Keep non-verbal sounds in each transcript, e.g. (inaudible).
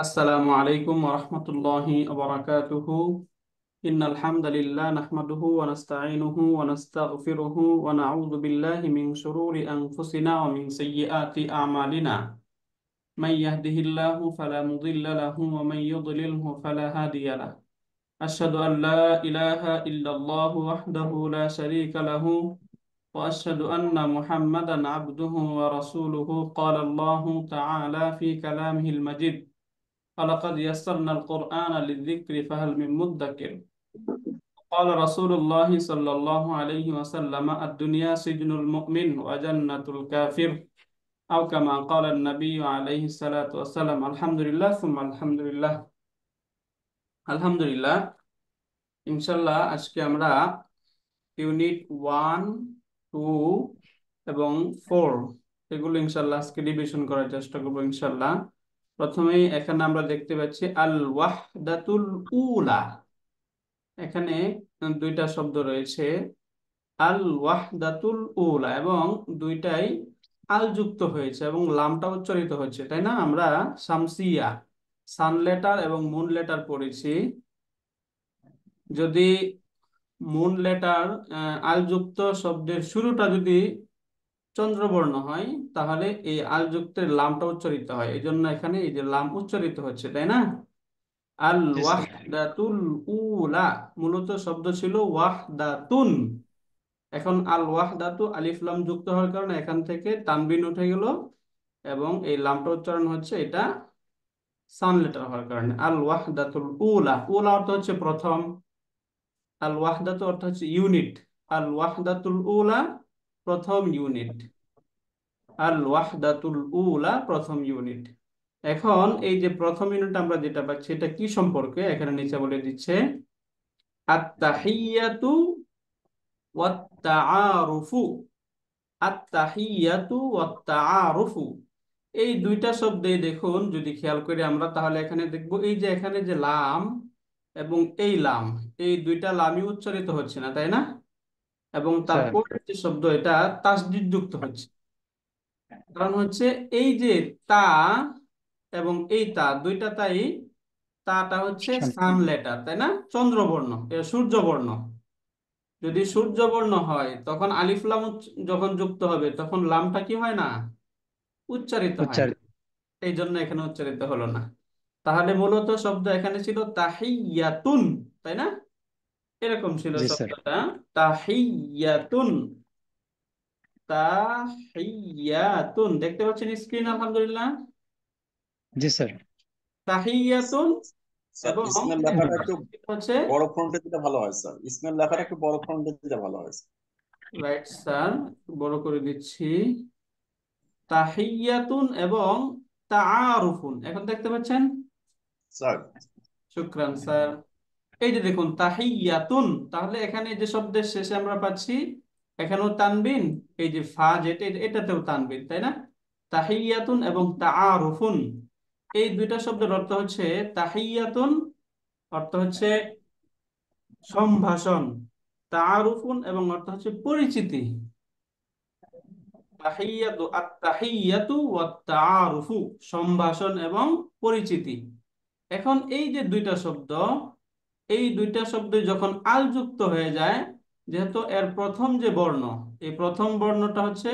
السلام عليكم ورحمة الله وبركاته إن الحمد لله نحمده ونستعينه ونستغفره ونعوذ بالله من شرور أنفسنا ومن سيئات أعمالنا من يهده الله فلا مضل له ومن يضلله فلا هادي له أشهد أن لا إله إلا الله وحده لا شريك له وأشهد أن محمدا عبده ورسوله قال الله تعالى في كلامه المجيد ولقد يسرنا القرآن للذكر فهل من مدكر قال رسول الله صلى الله عليه وسلم الدنيا سجن المؤمن وجنة الكافر أو كما قال النبي عليه الصلاة والسلام الحمد لله ثم الحمد لله الحمد لله ইনশাল্লাহ আজকে আমরা ইউনিট ওয়ান টু এবং ফোর এগুলো ইনশাল্লাহ আজকে রিভিশন করার চেষ্টা করবো ইনশাল্লাহ প্রথমে এখানে আমরা দেখতে পাচ্ছি আল ওয়াহদাতুল উলা এখানে দুইটা শব্দ রয়েছে আল ওয়াহদাতুল উলা এবং দুইটাই আল যুক্ত হয়েছে এবং লামটা উচ্চারিত হচ্ছে তাই না আমরা শামসিয়া সান লেটার এবং মুন লেটার পড়েছি যদি মুন লেটার আলযুক্ত শব্দের শুরুটা যদি চন্দ্রবর্ণ হয় তাহলে এই আলযুক্তের লামটা উচ্চারিত হয় এই জন্য এখানে এই যে লাম উচ্চারিত হচ্ছে তাই না আল ওয়াহদাতুল উলা মূলত শব্দ ছিল ওয়াহদাতুন এখন আল ওয়াহদাতু আলিফ লাম যুক্ত হওয়ার কারণে এখান থেকে তানবিন উঠে গেল এবং এই লামটা উচ্চারণ হচ্ছে এটা সান লেটার হওয়ার কারণে আল ওয়াহদাতুল উলা উলা অর্থ হচ্ছে প্রথম আল ওয়াহদাতু অর্থ হচ্ছে ইউনিট আল ওয়াহদাতুল উলা প্রথম ইউনিট আর ওয়াহদাতুল উলা প্রথম ইউনিট এখন এই যে প্রথম ইউনিট আমরা যেটা পাচ্ছি এটা কি সম্পর্কে এখানে নিচে বলে দিচ্ছে আত্মাহিয়াতু ওয়াত্তাআরুফু আত্মাহিয়াতু ওয়াত্তাআরুফু এই দুইটা শব্দে দেখুন যদি খেয়াল করি আমরা তাহলে এখানে দেখব এই যে এখানে যে লাম এবং এই লাম এই দুইটা লামই উচ্চারিত হচ্ছে না তাই না এবং আচ্ছা। পরের যে শব্দ এটা তাসদিদ যুক্ত হচ্ছে কারণ হচ্ছে এই যে তা এবং এই তা দুইটা তাই তাটা হচ্ছে আচ্ছা। সান লেটার তাই না চন্দ্রবর্ণ সূর্যবর্ণ যদি সূর্যবর্ণ হয় তখন আলিফ লাম যখন যুক্ত হবে তখন লামটা কি হয় না উচ্চারিত হয় এই জন্য এখানে উচ্চারিত হলো না তাহলে মূলত শব্দ এখানে ছিল তাহিয়াতুন তাই না এরকম ছিল শব্দটা তাহিয়াতুন তাহিয়াতুন দেখতে পাচ্ছেন স্ক্রিন আলহামদুলিল্লাহ জি স্যার তাহিয়াতুন এবং ইসমের বড় ভালো হয় রাইট স্যার বড় করে দিচ্ছি এবং এখন দেখতে পাচ্ছেন স্যার এই যে দেখুন তাহিয়াতুন তাহলে এখানে যে শব্দের শেষে আমরা পাচ্ছি এখানেও তানবিন এই যে ফা যেটা এটাতেও তানবিন তাই না তাহিয়াতুন এবং তাআরুফুন এই দুইটা শব্দের অর্থ হচ্ছে তাহিয়াতুন অর্থ হচ্ছে সম্ভাষণ তাআরুফুন এবং অর্থ হচ্ছে পরিচিতি তাহিয়াতু আত-তাহিয়াতু ওয়া তাআরুফু সম্ভাষণ এবং পরিচিতি এখন এই যে দুইটা শব্দ এই দুইটা শব্দ যখন আল যুক্ত হয়ে যায় যেহেতু এর প্রথম যে বর্ণ এই প্রথম বর্ণটা হচ্ছে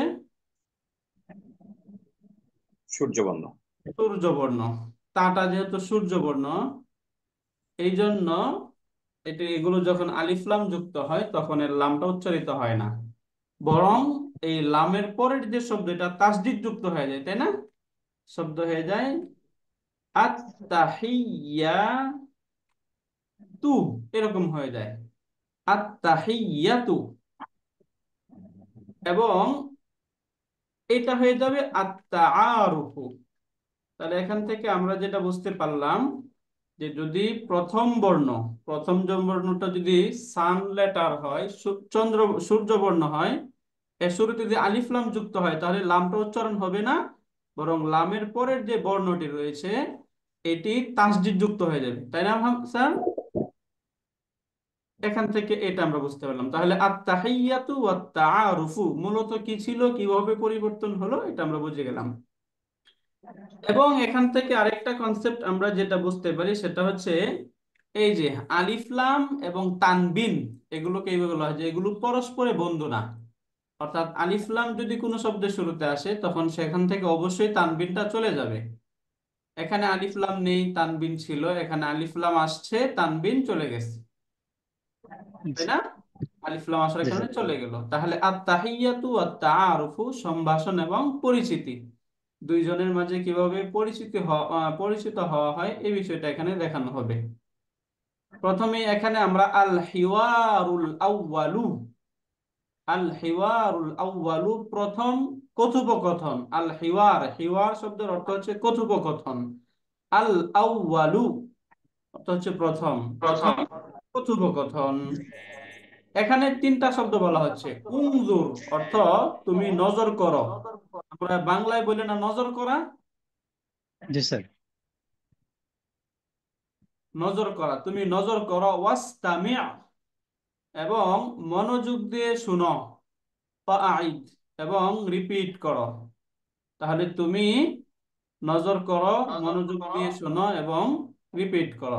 সূর্যবর্ণ সূর্যবর্ণ তাটা যেহেতু সূর্যবর্ণ এই জন্য এটি এগুলো যখন আলিফলাম যুক্ত হয় তখন এর লামটা উচ্চারিত হয় না বরং এই লামের পরের যে শব্দ এটা তাসদিদ যুক্ত হয়ে যায় তাই না শব্দ হয়ে যায় আত্মাহিয়া তু এরকম হয়ে যায় আত্মাহিয়াতু এবং এটা হয়ে যাবে আত্মা আত্মারুহু তাহলে এখান থেকে আমরা যেটা বুঝতে পারলাম যে যদি প্রথম বর্ণ প্রথম বর্ণটা যদি সান লেটার হয় চন্দ্র সূর্য বর্ণ হয় এর শুরুতে যদি আলিফলাম যুক্ত হয় তাহলে লামটা উচ্চারণ হবে না বরং লামের পরের যে বর্ণটি রয়েছে এটি তাসজিদ যুক্ত হয়ে যাবে তাই না স্যার এখান থেকে এটা আমরা বুঝতে পারলাম তাহলে আত্মাহাইয়াতু ওয়া মূলত কি ছিল কিভাবে পরিবর্তন হলো এটা আমরা বুঝে গেলাম এবং এখান থেকে আরেকটা কনসেপ্ট আমরা যেটা বুঝতে পারি সেটা হচ্ছে এই যে আলিফলাম এবং তানবিন এগুলোকে এইভাবে বলা হয় যে এগুলো পরস্পরে বন্ধু না অর্থাৎ আলিফলাম যদি কোনো শব্দের শুরুতে আসে তখন সেখান থেকে অবশ্যই তানবিনটা চলে যাবে এখানে আলিফলাম নেই তানবিন ছিল এখানে আলিফলাম আসছে তানবিন চলে গেছে তাই না আলিফ লাম আসার কারণে চলে গেল তাহলে সম্ভাষণ এবং পরিচিতি দুইজনের মাঝে কিভাবে পরিচিত পরিচিত হওয়া হয় এই বিষয়টা এখানে দেখানো হবে প্রথমে এখানে আমরা আল হিওয়ারুল আউয়ালু আল হিওয়ারুল আউয়ালু প্রথম কথোপকথন আল হিওয়ার হিওয়ার শব্দের অর্থ হচ্ছে কথোপকথন আল আউয়ালু অর্থ হচ্ছে প্রথম প্রথম কথোপকথন হ্যাঁ। এখানে তিনটা শব্দ বলা হচ্ছে উংজুর অর্থ তুমি নজর করো আমরা বাংলায় বলি না নজর করা জি স্যার নজর করা তুমি নজর করো ওয়াস্তামিয়া এবং মনোযোগ দিয়ে শুনো এবং রিপিট করো তাহলে তুমি নজর করো মনোযোগ দিয়ে শুনো এবং রিপিট করো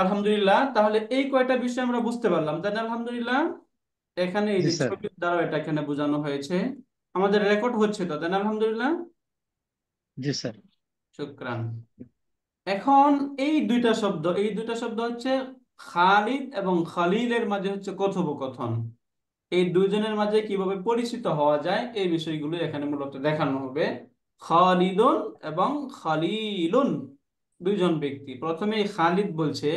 আলহামদুলিল্লাহ তাহলে এই কয়টা বিষয় আমরা বুঝতে পারলাম তাই আলহামদুলিল্লাহ এখানে এই দ্বারা এটা এখানে বোঝানো হয়েছে আমাদের রেকর্ড হচ্ছে তো তাই আলহামদুলিল্লাহ জি স্যার শুক্রান এখন এই দুইটা শব্দ এই দুইটা শব্দ হচ্ছে খালিদ এবং খালিলের মাঝে হচ্ছে কথোপকথন এই দুইজনের মাঝে কিভাবে পরিচিত হওয়া যায় এই বিষয়গুলো এখানে মূলত দেখানো হবে খালিদুন এবং খালিলুন দুইজন ব্যক্তি প্রথমে খালিদ বলছে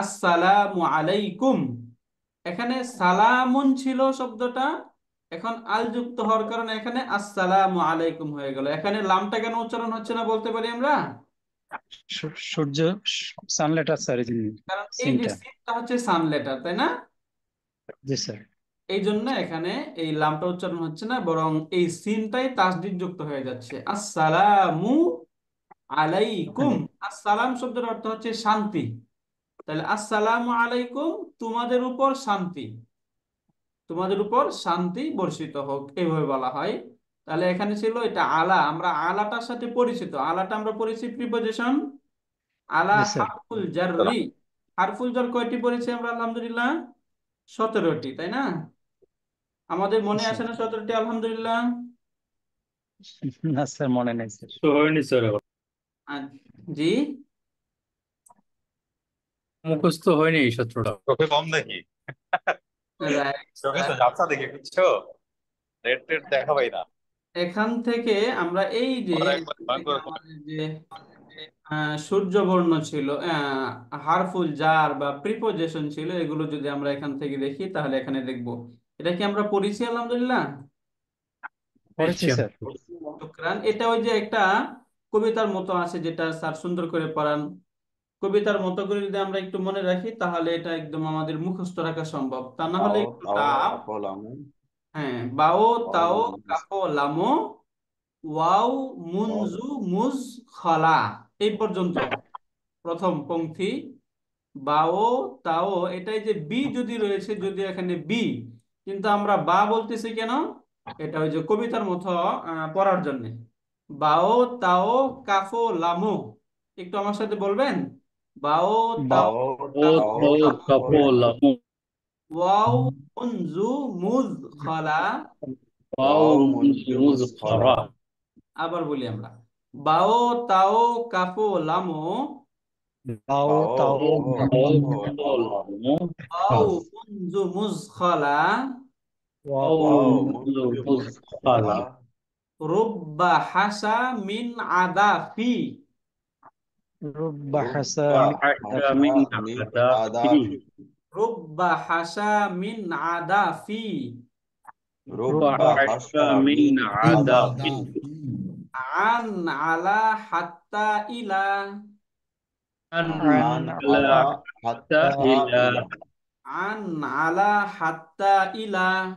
আসসালামু আলাইকুম এখানে সালামুন ছিল শব্দটা এখন আল যুক্ত হওয়ার কারণে এখানে আসসালামু আলাইকুম হয়ে গেল এখানে লামটা কেন উচ্চারণ হচ্ছে না বলতে পারি আমরা সূর্য সান লেটার এই হচ্ছে সান লেটার তাই না জি স্যার এই জন্য এখানে এই লামটা উচ্চারণ হচ্ছে না বরং এই সিনটাই তাসদিদ যুক্ত হয়ে যাচ্ছে আসসালামু আলাইকুম আসসালাম শব্দের অর্থ হচ্ছে শান্তি তাহলে আসসালাম আলাইকুম তোমাদের উপর শান্তি তোমাদের উপর শান্তি বর্ষিত হোক এইভাবে বলা হয় তাহলে এখানে ছিল এটা আলা আমরা আলাটার সাথে পরিচিত আলাটা আমরা পড়েছি প্রিপোজিশন আলা হারফুল জারি হারফুল জার কয়টি পড়েছি আমরা আলহামদুলিল্লাহ সতেরোটি তাই না আমাদের মনে আছে না সতেরোটি আলহামদুলিল্লাহ (laughs) না স্যার মনে নেই স্যার জি মুখস্থ হয়নি চোখে কম দেখি চোখে ঝাপসা দেখি বুঝছো রেড দেখা না এখান থেকে আমরা এই যে সূর্য সূর্যবর্ণ ছিল হারফুল জার বা প্রিপোজিশন ছিল এগুলো যদি আমরা এখান থেকে দেখি তাহলে এখানে দেখব এটা কি আমরা পড়েছি আলহামদুলিল্লাহ পড়েছি স্যার এটা ওই যে একটা কবিতার মতো আছে যেটা স্যার সুন্দর করে পড়ান কবিতার মতো করে যদি আমরা একটু মনে রাখি তাহলে এটা একদম আমাদের মুখস্থ রাখা সম্ভব তা না হলে হ্যাঁ বাও তাও কাফো লামো ওয়াও মুনজু মুজ খলা এই পর্যন্ত প্রথম পংক্তি বাও তাও এটাই যে বি যদি রয়েছে যদি এখানে বি কিন্তু আমরা বা বলতেছি কেন এটা ওই যে কবিতার মতো পড়ার জন্যে বাও তাও কাফো লামো একটু আমার সাথে বলবেন বাও তাও কাফো লামো ওয়াও মুনজু মুজ খলা ওয়াও মুনজু মুজ খরা আবার বলি আমরা বাও তাও কাফো লামো বাও তাও কাফো লামো ওয়াও মুনজু মুজ খলা ওয়াও মুনজু মুজ খলা Rubba hasa min adafi. Rubba hasa min adafi. Rubba hasa min adafi. Rubba hasa min adafi. An ala hatta ila. An ala hatta ila. An ala hatta ila.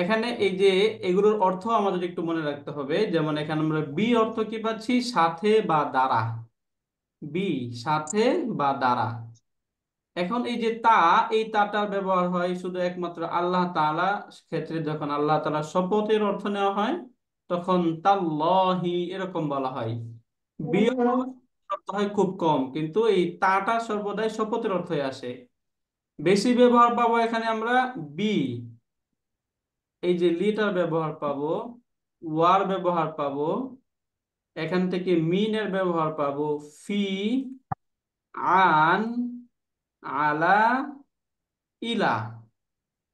এখানে এই যে এগুলোর অর্থ আমাদের একটু মনে রাখতে হবে যেমন এখানে আমরা বি অর্থ কি পাচ্ছি সাথে বা দ্বারা বি সাথে বা দ্বারা এখন এই যে তা এই তাটার ব্যবহার হয় শুধু একমাত্র আল্লাহ তালা ক্ষেত্রে যখন আল্লাহ তালা শপথের অর্থ নেওয়া হয় তখন তাল্লহি এরকম বলা হয় বি হ্যাঁ। অর্থ হয় খুব কম কিন্তু এই তাটা সর্বদাই শপথের অর্থই আসে বেশি ব্যবহার পাবো এখানে আমরা বি এই যে লিটার ব্যবহার পাবো ওয়ার ব্যবহার পাবো এখান থেকে মিনের ব্যবহার পাবো ফি আন আলা ইলা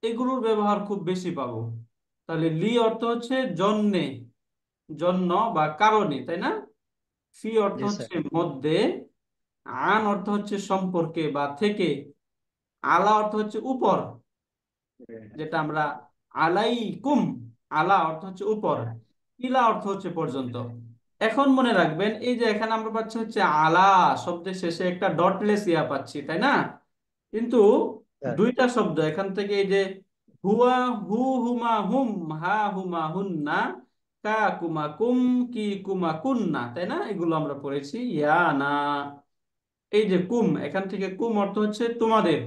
এগুলোর ব্যবহার খুব বেশি পাবো তাহলে লি অর্থ হচ্ছে জন্যে জন্য বা কারণে তাই না ফি অর্থ হচ্ছে মধ্যে আন অর্থ হচ্ছে সম্পর্কে বা থেকে আলা অর্থ হচ্ছে উপর যেটা আমরা আলাইকুম আলা অর্থ হচ্ছে উপর ইলা অর্থ হচ্ছে পর্যন্ত এখন মনে রাখবেন এই যে এখানে আমরা পাচ্ছি হচ্ছে আলা শব্দের শেষে একটা ডটলেস ইয়া পাচ্ছি তাই না কিন্তু হ্যাঁ। দুইটা শব্দ এখান থেকে এই যে হুয়া হু হুমা হুম হা হুমা হুন্না কা কুমা কুম কি কুমা কুন্না তাই না এগুলো আমরা পড়েছি ইয়া না এই যে কুম এখান থেকে কুম অর্থ হচ্ছে তোমাদের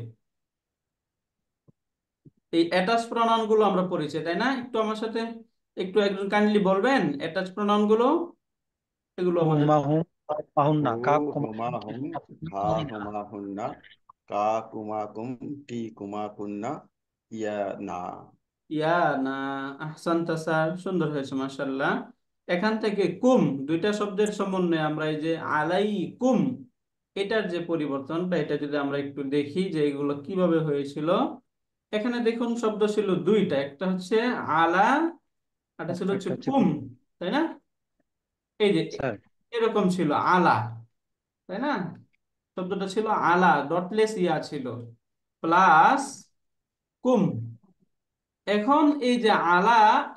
এই অ্যাটাচ প্রণাউন গুলো আমরা পড়েছি তাই না একটু আমার সাথে একটু একজন কাইন্ডলি বলবেন অ্যাটাচ প্রণাউন গুলো এগুলো আমাদের এখান থেকে দুইটা শব্দের আমরা এই যে আলাই এটার যে পরিবর্তন বা এটা যদি আমরা একটু দেখি যে এগুলো কিভাবে হয়েছিল এখানে দেখুন শব্দ ছিল দুইটা একটা হচ্ছে আলা একটা ছিল হচ্ছে আচ্ছা, আচ্ছা, কুম আচ্ছা। তাই না এই যে এরকম ছিল আলা তাই না শব্দটা ছিল আলা ডটলেস ইয়া ছিল প্লাস কুম এখন এই যে আলা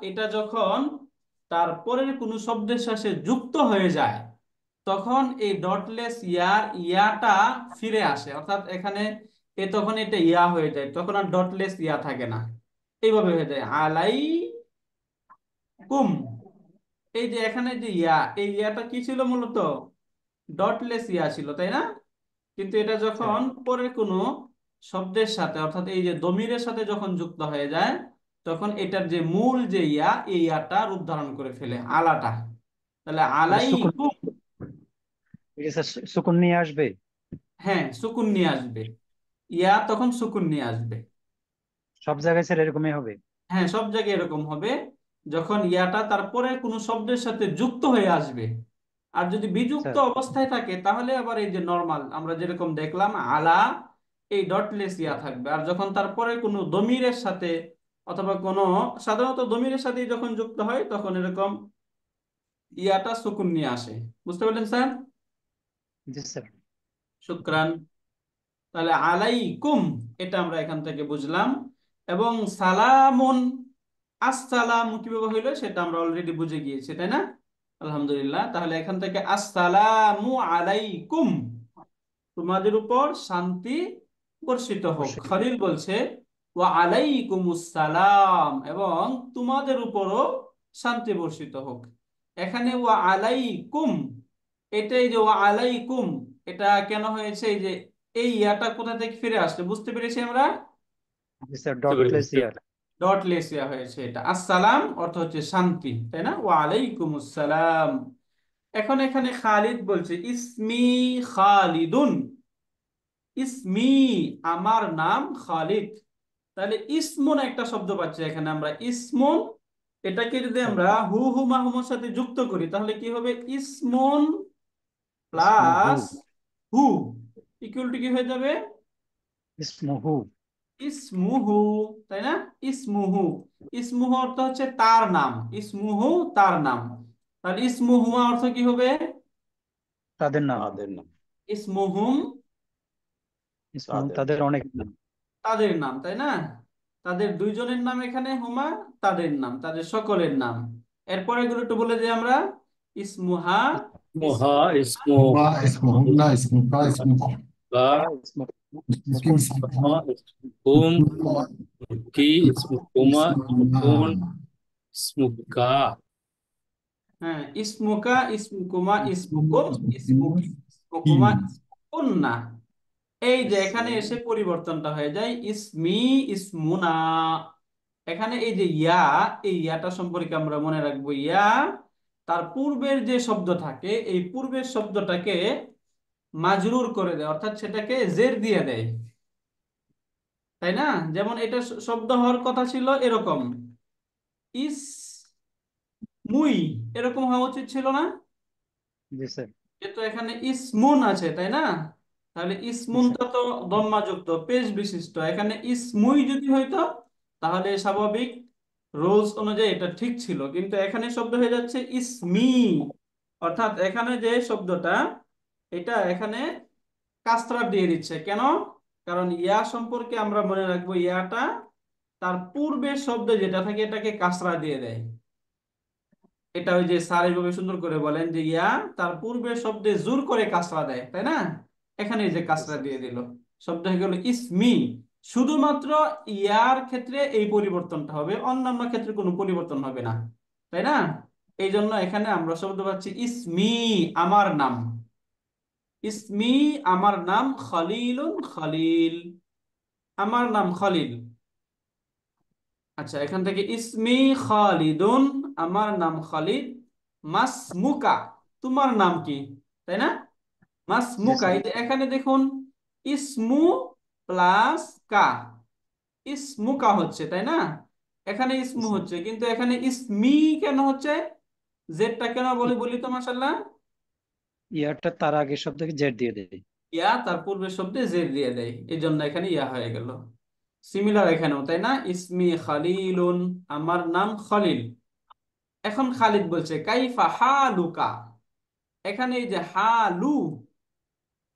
এটা যখন তারপরের কোন কোনো শব্দের সাথে যুক্ত হয়ে যায় তখন এই ডটলেস ইয়ার ইয়াটা ফিরে আসে অর্থাৎ এখানে এ তখন এটা ইয়া হয়ে যায় তখন আর ডটলেস ইয়া থাকে না এইভাবে হয়ে যায় আলাই কুম এই যে এখানে যে ইয়া এই ইয়াটা কি ছিল মূলত ডটলেস ইয়া ছিল তাই না কিন্তু এটা যখন হ্যাঁ। পরে কোনো শব্দের সাথে অর্থাৎ এই যে দমিরের সাথে যখন যুক্ত হয়ে যায় তখন এটার যে মূল যে ইয়া এই ইয়াটা রূপ ধারণ করে ফেলে আলাটা তাহলে মানে আলাই সুকুন নিয়ে আসবে হ্যাঁ সুকুন নিয়ে আসবে ইয়া তখন সুকুন নিয়ে আসবে সব জায়গায় স্যার এরকমই হবে হ্যাঁ সব জায়গায় এরকম হবে যখন ইয়াটা তারপরে কোনো শব্দের সাথে যুক্ত হয়ে আসবে আর যদি বিযুক্ত অবস্থায় থাকে তাহলে আবার এই যে নর্মাল আমরা যেরকম দেখলাম আলা এই ডটলেস ইয়া থাকবে আর যখন তারপরে কোনো দমিরের সাথে অথবা কোনো সাধারণত দমিরের সাথে যখন যুক্ত হয় তখন এরকম ইয়াটা সুকুন নিয়ে আসে বুঝতে পারলেন স্যার স্যার শুক্রান তাহলে আলাইকুম এটা আমরা এখান থেকে বুঝলাম এবং সালামুন আসসালাম কিভাবে হইলো সেটা আমরা অলরেডি বুঝে গিয়েছি তাই না আলহামদুলিল্লাহ তাহলে এখান থেকে আসসালামু আলাইকুম তোমাদের উপর শান্তি বর্ষিত হোক খলিল বলছে ও আলাইকুমুস সালাম এবং তোমাদের উপরও শান্তি বর্ষিত হোক এখানে ওয়া আলাইকুম এটাই যে ওয়া আলাইকুম এটা কেন হয়েছে যে এই ইয়াটা কোথা থেকে ফিরে আসছে বুঝতে পেরেছি আমরা ডটলেস ইয়ার হয়েছে এটা আসসালাম অর্থ হচ্ছে শান্তি তাই না ওয়ালাইকুম আসসালাম এখন এখানে খালিদ বলছে ইসমি খালিদুন ইসমি আমার নাম খালিদ তাহলে ইসমুন একটা শব্দ পাচ্ছি এখানে আমরা ইসমুন এটাকে যদি আমরা হু হু মাহুমার সাথে যুক্ত করি তাহলে কি হবে ইসমুন প্লাস হু ইকুয়াল টু কি হয়ে যাবে ইসমুহু ইসমুহু তাই না ইসমুহু ইসমুহু অর্থ হচ্ছে তার নাম ইসমুহু তার নাম তাহলে ইসমুহু অর্থ কি হবে তাদের নাম তাদের নাম ইসমুহুম তাদের অনেক নাম তাদের নাম তাই না তাদের দুইজনের নাম এখানে হুমা তাদের নাম তাদের সকলের নাম এরপরে গুলো একটু বলে দিই আমরা ইসমুহা اسمها اسمه اسمها اسمكم اسمكما এই যে এখানে এসে পরিবর্তনটা হয়ে যায় ইসমি ইসমুনা এখানে এই যে ইয়া এই ইয়াটা সম্পর্কে আমরা মনে রাখবো ইয়া তার পূর্বের যে শব্দ থাকে এই পূর্বের শব্দটাকে মাজরুর করে দেয় অর্থাৎ সেটাকে জের দিয়ে দেয় তাই না যেমন এটা শব্দ হওয়ার কথা ছিল এরকম ইস মুই এরকম হওয়া উচিত ছিল না কিন্তু এখানে ইসমুন আছে তাই না তাহলে ইসমুনটা তো দম্মাযুক্ত পেশ বিশিষ্ট এখানে ইসমুই যদি হইতো তাহলে স্বাভাবিক রোজ অনুযায়ী এটা ঠিক ছিল কিন্তু এখানে শব্দ হয়ে যাচ্ছে ইসমি অর্থাৎ এখানে যে শব্দটা এটা এখানে কাস্তরা দিয়ে দিচ্ছে কেন কারণ ইয়া সম্পর্কে আমরা মনে রাখবো ইয়াটা তার পূর্বের শব্দ যেটা থাকে এটাকে কাস্তরা দিয়ে দেয় এটা ওই যে স্যার এইভাবে সুন্দর করে বলেন যে ইয়া তার পূর্বের শব্দে জোর করে কাস্তরা দেয় তাই না এখানে যে কাস্তরা দিয়ে দিল শব্দ হয়ে গেল ইসমি শুধুমাত্র ইয়ার ক্ষেত্রে এই পরিবর্তনটা হবে অন্যান্য ক্ষেত্রে কোনো পরিবর্তন হবে না তাই না এই জন্য এখানে আমরা শব্দ পাচ্ছি ইসমি আমার নাম ইসমি আমার নাম খালিল খালিল আমার নাম খালিল আচ্ছা এখান থেকে ইসমি খালিদুন আমার নাম খালিদ মাসমুকা তোমার নাম কি তাই না মাসমুকা এখানে দেখুন ইসমু প্লাস কা ইসমু কা হচ্ছে তাই না এখানে ইসমু হচ্ছে কিন্তু এখানে ইসমি কেন হচ্ছে জেডটা কেন বলি বলি তো মাসাল্লাহ ইয়াটা তার আগে শব্দকে জেড দিয়ে দেয় ইয়া তার পূর্বের শব্দে জেড দিয়ে দেয় এই জন্য এখানে ইয়া হয়ে গেল সিমিলার এখানেও তাই না ইসমি খালিলুন আমার নাম খালিল এখন খালিদ বলছে কাইফা হালুকা এখানে এই যে হালু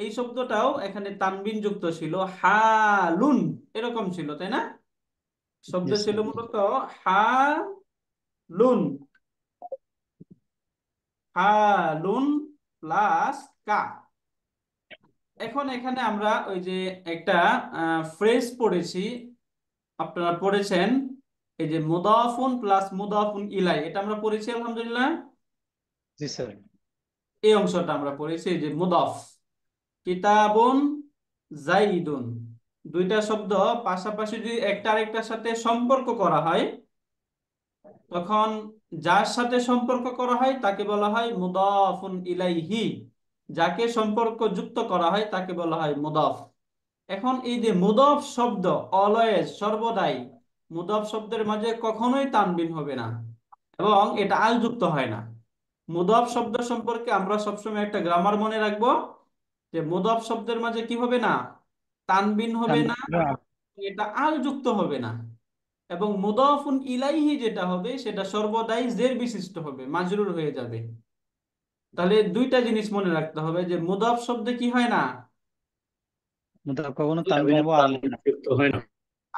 এই শব্দটাও এখানে তানবিন যুক্ত ছিল হালুন এরকম ছিল তাই না শব্দ ছিল মূলত হালুন হালুন প্লাস কা এখন এখানে আমরা ওই যে একটা ফ্রেজ পড়েছি আপনারা পড়েছেন এই যে মুদাফুন প্লাস মুদাফুন ইলাই এটা আমরা পড়েছি আলহামদুলিল্লাহ জি স্যার এই অংশটা আমরা পড়েছি যে মুদাফ কিতাবুন জাইদুন দুইটা শব্দ পাশাপাশি যদি একটা আরেকটার সাথে সম্পর্ক করা হয় তখন যার সাথে সম্পর্ক করা হয় তাকে বলা হয় মুদাফুন ইলাইহি যাকে সম্পর্ক যুক্ত করা হয় তাকে বলা হয় মুদাফ এখন এই যে মুদফ শব্দ অলয়েজ সর্বদাই মুদফ শব্দের মাঝে কখনোই তানবিন হবে না এবং এটা আলযুক্ত হয় না মুদফ শব্দ সম্পর্কে আমরা সবসময় একটা গ্রামার মনে রাখবো যে মোদব শব্দের মাঝে কি হবে না তানবিন হবে না হ্যাঁ। এটা আল যুক্ত হবে না এবং মুদাফুন ইলাইহি যেটা হবে সেটা সর্বদাই জের বিশিষ্ট হবে মাজরুর হয়ে যাবে তাহলে দুইটা জিনিস মনে রাখতে হবে যে মুদাফ শব্দে কি হয় না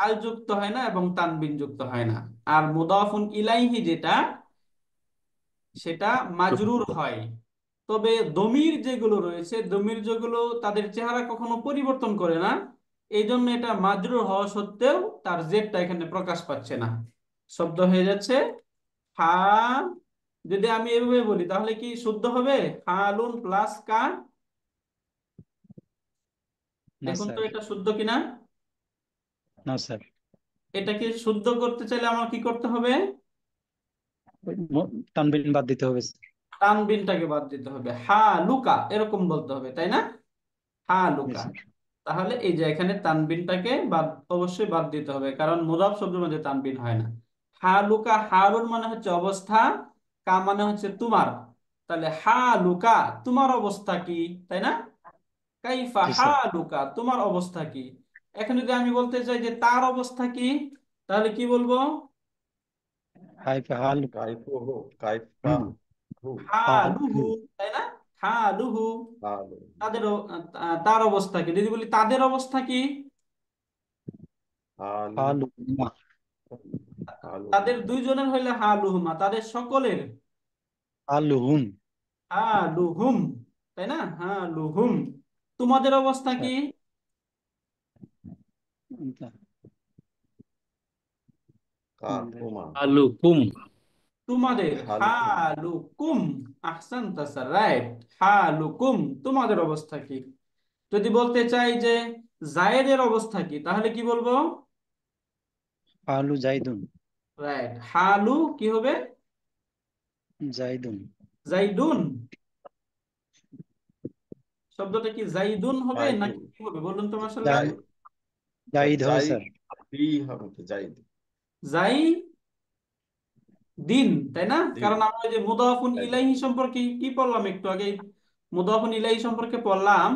আল যুক্ত হয় না এবং তানবিন যুক্ত হয় না আর মুদাফুন ইলাইহি যেটা সেটা মাজরুর হয় তবে দমির যেগুলো রয়েছে দমির যেগুলো তাদের চেহারা কখনো পরিবর্তন করে না এই জন্য এটা মাজরুর হওয়া সত্ত্বেও তার জেটটা এখানে প্রকাশ পাচ্ছে না শব্দ হয়ে যাচ্ছে হা যদি আমি এভাবে বলি তাহলে কি শুদ্ধ হবে হালুন প্লাস কা এখন তো এটা শুদ্ধ কিনা না স্যার এটাকে শুদ্ধ করতে চাইলে আমার কি করতে হবে তানবিন বাদ দিতে হবে স্যার তানবিনটাকে বাদ দিতে হবে হা লুকা এরকম বলতে হবে তাই না হা লুকা তাহলে এই যে এখানে তানবিনটাকে বাদ অবশ্যই বাদ দিতে হবে কারণ মুরাব শব্দের মধ্যে তানবিন হয় না হা লুকা হারুর মানে হচ্ছে অবস্থা কা মানে হচ্ছে তোমার তাহলে হা লুকা তোমার অবস্থা কি তাই না কাইফা হা লুকা তোমার অবস্থা কি এখন যদি আমি বলতে চাই যে তার অবস্থা কি তাহলে কি বলবো কাইফা হা লুকা কাইফা হ্যাঁ, তাদের তার অবস্থা কি যদি বলি তাদের অবস্থা কি তাদের দুইজনের হইলে লুহুমা তাদের সকলের তাই না লুহুম তোমাদের অবস্থা কি হ্যাঁ। হালুকুম তোমাদের হালুকুম আহসান হালুকুম তোমাদের অবস্থা কি যদি বলতে চাই যে জায়েদের অবস্থা কি তাহলে কি বলবো হালু জাইদুন রাইট হালু কি হবে জাইদুন জাইদুন শব্দটা কি জাইদুন হবে নাকি কি হবে বলুন তো মাশাআল্লাহ জাইদ হবে স্যার জাইদ জাইদ দিন তাই না কারণ আমরা যে মুদাফুন ইলাইহি সম্পর্কে কি পড়লাম একটু আগে মুদাফুন ইলাইহি সম্পর্কে পড়লাম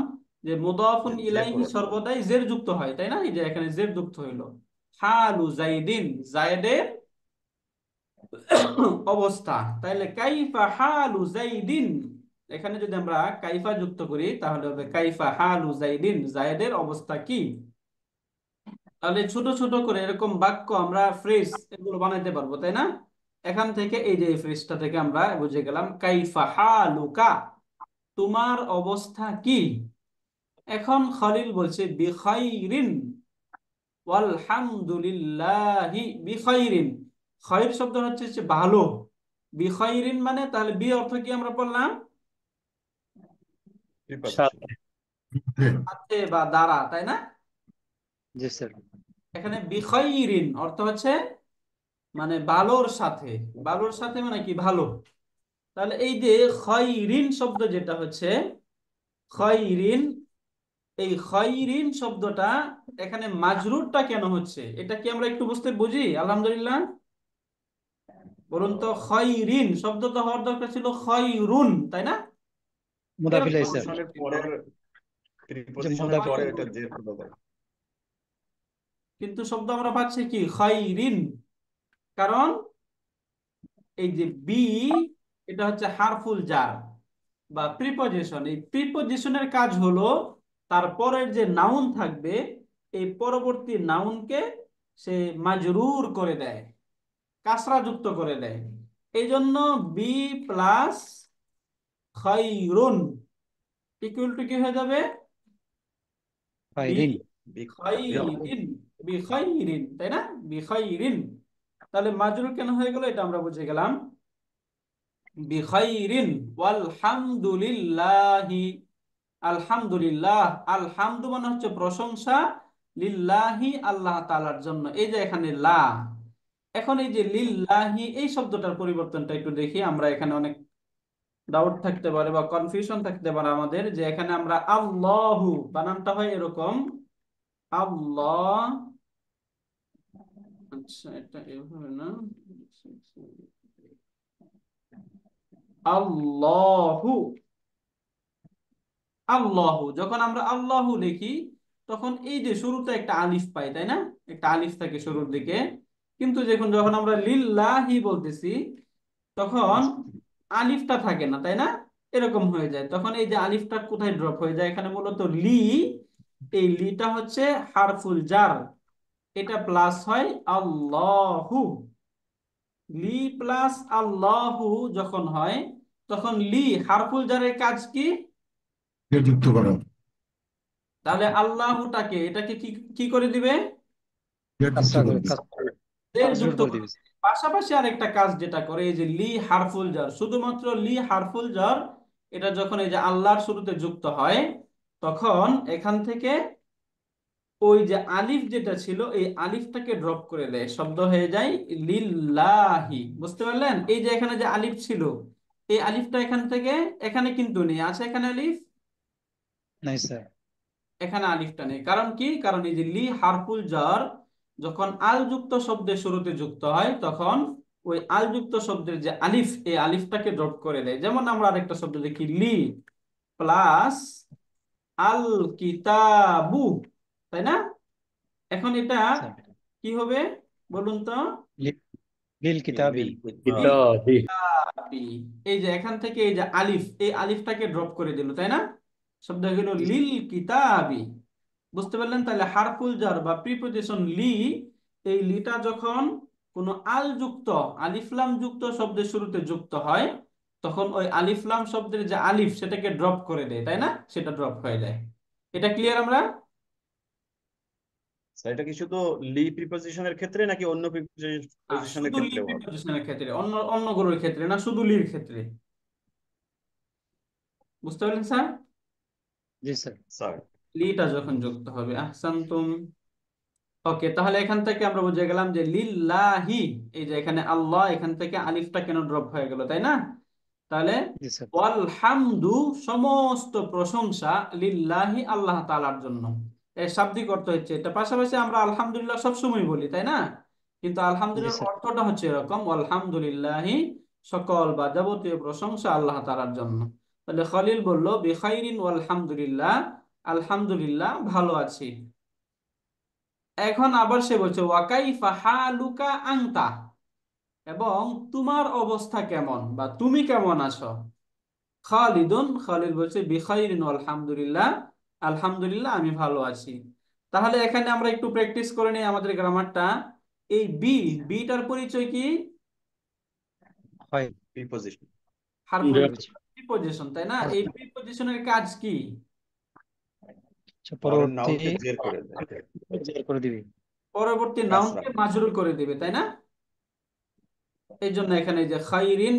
যে মুদাফুন ইলাইহি সর্বদাই জের যুক্ত হয় তাই না এই যে এখানে জের যুক্ত হইলো হালু জাইদিন জায়েদের অবস্থা তাইলে কাইফা হালু জাইদিন এখানে যদি আমরা কাইফা যুক্ত করি তাহলে হবে কাইফা হালু জাইদিন জায়েদের অবস্থা কি তাহলে ছোট ছোট করে এরকম বাক্য আমরা ফ্রেজ এগুলো বানাইতে পারবো তাই না এখান থেকে এই যে ফ্রেজটা থেকে আমরা বুঝে গেলাম কাইফা হালুকা তোমার অবস্থা কি এখন খলিল বলছে বিখাইরিন ওয়ালহামদুলিল্লাহি বিখাইরিন খৈর শব্দ হচ্ছে যে ভালো বিখাইরিন মানে তাহলে বি অর্থ কি আমরা বললাম সাথে বা দ্বারা তাই না জি স্যার এখানে বিখাইরিন অর্থ হচ্ছে মানে বালোর সাথে বালোর সাথে মানে কি ভালো তাহলে এই যে খৈরিন শব্দ যেটা হচ্ছে খৈরিন এই খৈরিন শব্দটা এখানে মাজরুরটা কেন হচ্ছে এটা কি আমরা একটু বুঝতে বুঝি আলহামদুলিল্লাহ বলুন তো খৈরিন শব্দ তো হওয়ার দরকার ছিল খৈরুন তাই না কিন্তু শব্দ আমরা পাচ্ছি কি খৈরিন কারণ এই যে বি এটা হচ্ছে হারফুল জার বা প্রিপোজিশন এই প্রিপোজিশনের কাজ হলো তার যে নাউন থাকবে এই পরবর্তী নাউনকে সে মাজরুর করে দেয় কাসরা যুক্ত করে দেয় এই জন্য বি প্লাস ইকুয়াল টু কি হয়ে যাবে তাই না বিখৈরিন তাহলে মাজরুর কেন হয়ে গেল এটা আমরা বুঝে গেলাম বিখাইরিন আলহামদুলিল্লাহ আলহামদু মানে হচ্ছে প্রশংসা লিল্লাহি আল্লাহ তালার জন্য এই যে এখানে লা এখন এই যে লিল্লাহি এই শব্দটার পরিবর্তনটা একটু দেখি আমরা এখানে অনেক ডাউট থাকতে পারে বা কনফিউশন থাকতে পারে আমাদের যে এখানে আমরা আল্লাহু বানানটা হয় এরকম আল্লাহ আচ্ছা আল্লাহু আল্লাহু যখন আমরা আল্লাহু লিখি তখন এই যে শুরুতে একটা আলিফ পাই তাই না একটা আলিফ থাকে শুরুর দিকে কিন্তু যখন যখন আমরা লিল্লাহি বলতেছি তখন আলিফটা থাকে না তাই না এরকম হয়ে যায় তখন এই যে আলিফটা কোথায় ড্রপ হয়ে যায় এখানে মূলত লি এই লিটা হচ্ছে হারফুল জার এটা প্লাস হয় আল্লাহু লি প্লাস আল্লাহু যখন হয় তখন লি হারফুল জারের কাজ কি যুক্ত করা তাহলে আল্লাহটাকে এটাকে কি কি করে দিবে পাশাপাশি পাশাপাশি আরেকটা কাজ যেটা করে এই যে লি হারফুল জার শুধুমাত্র লি হারফুল জার এটা যখন এই যে আল্লাহর শুরুতে যুক্ত হয় তখন এখান থেকে ওই যে আলিফ যেটা ছিল এই আলিফটাকে ড্রপ করে দেয় শব্দ হয়ে যায় লিল্লাহি বুঝতে পারলেন এই যে এখানে যে আলিফ ছিল এই আলিফটা এখান থেকে এখানে কিন্তু নেই আছে এখানে আলিফ নাই স্যার এখানে আলিফটা নেই কারণ কি কারণ এই যে লি হারফুল জার যখন আল যুক্ত শব্দের শুরুতে যুক্ত হয় তখন ওই আল যুক্ত শব্দের যে আলিফ এই আলিফটাকে ড্রপ করে দেয় যেমন আমরা আরেকটা শব্দ দেখি লি প্লাস আল কিতাবু তাই না এখন এটা আচ্ছা। কি হবে বলুন তো লিল কিতাবি এই যে এখান থেকে এই যে আলিফ এই আলিফটাকে ড্রপ করে দিল তাই না শব্দ হলো লিল কিতাবি বুঝতে পারলেন তাহলে হারফুল জার বা প্রিপোজিশন লি এই লিটা যখন কোনো আল যুক্ত আলিফলাম যুক্ত শব্দের শুরুতে যুক্ত হয় তখন ওই আলিফলাম শব্দের যে আলিফ সেটাকে ড্রপ করে দেয় তাই না সেটা ড্রপ হয়ে যায় এটা ক্লিয়ার আমরা এটা কি শুধু লি প্রিপোজিশনের ক্ষেত্রে নাকি অন্য প্রিপোজিশনের ক্ষেত্রে অন্য অন্য ক্ষেত্রে না শুধু লির ক্ষেত্রে বুঝতে পারলেন স্যার জি স্যার স্যার লিটা যখন যুক্ত হবে ওকে তাহলে এখান থেকে আমরা বুঝে গেলাম যে লিল্লাহি এই যে এখানে আল্লাহ এখান থেকে আলিফটা কেন ড্রপ হয়ে গেল তাই না তাহলে সমস্ত প্রশংসা লিল্লাহি আল্লাহ তালার জন্য এর শাব্দিক অর্থ হচ্ছে এটা পাশাপাশি আমরা আলহামদুলিল্লাহ সবসময় বলি তাই না কিন্তু আলহামদুলিল্লাহ অর্থটা হচ্ছে এরকম আলহামদুলিল্লাহি সকল বা যাবতীয় প্রশংসা আল্লাহ তালার জন্য তাহলে খলিল বলল ও আলহামদুলিল্লাহ আলহামদুলিল্লাহ ভালো আছি এখন আবার সে বলছে ওয়াকাই ফাহালুকা আংতা এবং তোমার অবস্থা কেমন বা তুমি কেমন আছো খালিদুন খালিদ বলছে বিখাইরিন আলহামদুলিল্লাহ আলহামদুলিল্লাহ আমি ভালো আছি তাহলে এখানে আমরা একটু প্র্যাকটিস করে নিই আমাদের গ্রামারটা এই বি বিটার পরিচয় কি তাই না এই কাজ কি আচ্ছা, পরবর্তী নাউনকে করে দিবে তাই না এই জন্য এখানে যে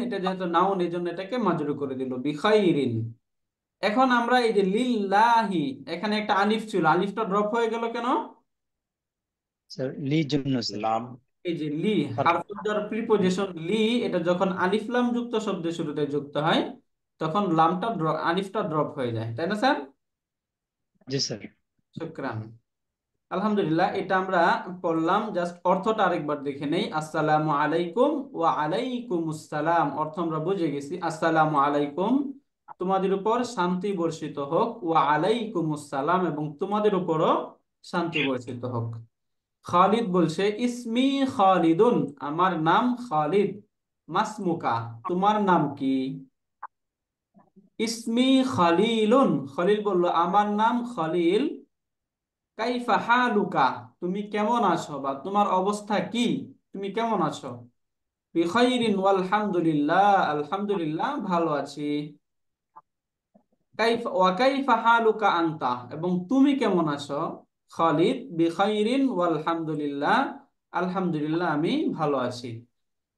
এটা যেহেতু নাউন এই জন্য এটাকে মাজুরি করে দিল বিখাইরিন এখন আমরা এই যে লিল্লাহি এখানে একটা আলিফ ছিল আলিফটা ড্রপ হয়ে গেল কেন স্যার লি জন্য লাম এই যে লি হারফুদার প্রিপোজিশন লি এটা যখন আলিফ লাম যুক্ত শব্দের শুরুতে যুক্ত হয় তখন লামটা আলিফটা ড্রপ হয়ে যায় তাই না স্যার জি স্যার শুকরান আলহামদুলিল্লাহ এটা আমরা পড়লাম জাস্ট অর্থটা আরেকবার দেখে নেই আসসালামু আলাইকুম ওয়া আলাইকুম আসসালাম অর্থ আমরা বুঝে গেছি আসসালামু আলাইকুম তোমাদের উপর শান্তি বর্ষিত হোক ওয়া আলাইকুমুসালাম এবং তোমাদের উপরও শান্তি বর্ষিত হোক খালিদ বলছে ইসমি খালিদুন আমার নাম খালিদ মাসমুকা তোমার নাম কি ইসমি খালিলুন খলিল বলল আমার নাম খলিল কাইফা হালুকা তুমি কেমন আছো বা তোমার অবস্থা কি তুমি কেমন আছো বিখাইরিন আলহামদুলিল্লাহ আলহামদুলিল্লাহ ভালো আছি এবং তুমি কেমন আছো খালিদ বিখাইরিন আলহামদুলিল্লাহ আলহামদুলিল্লাহ আমি ভালো আছি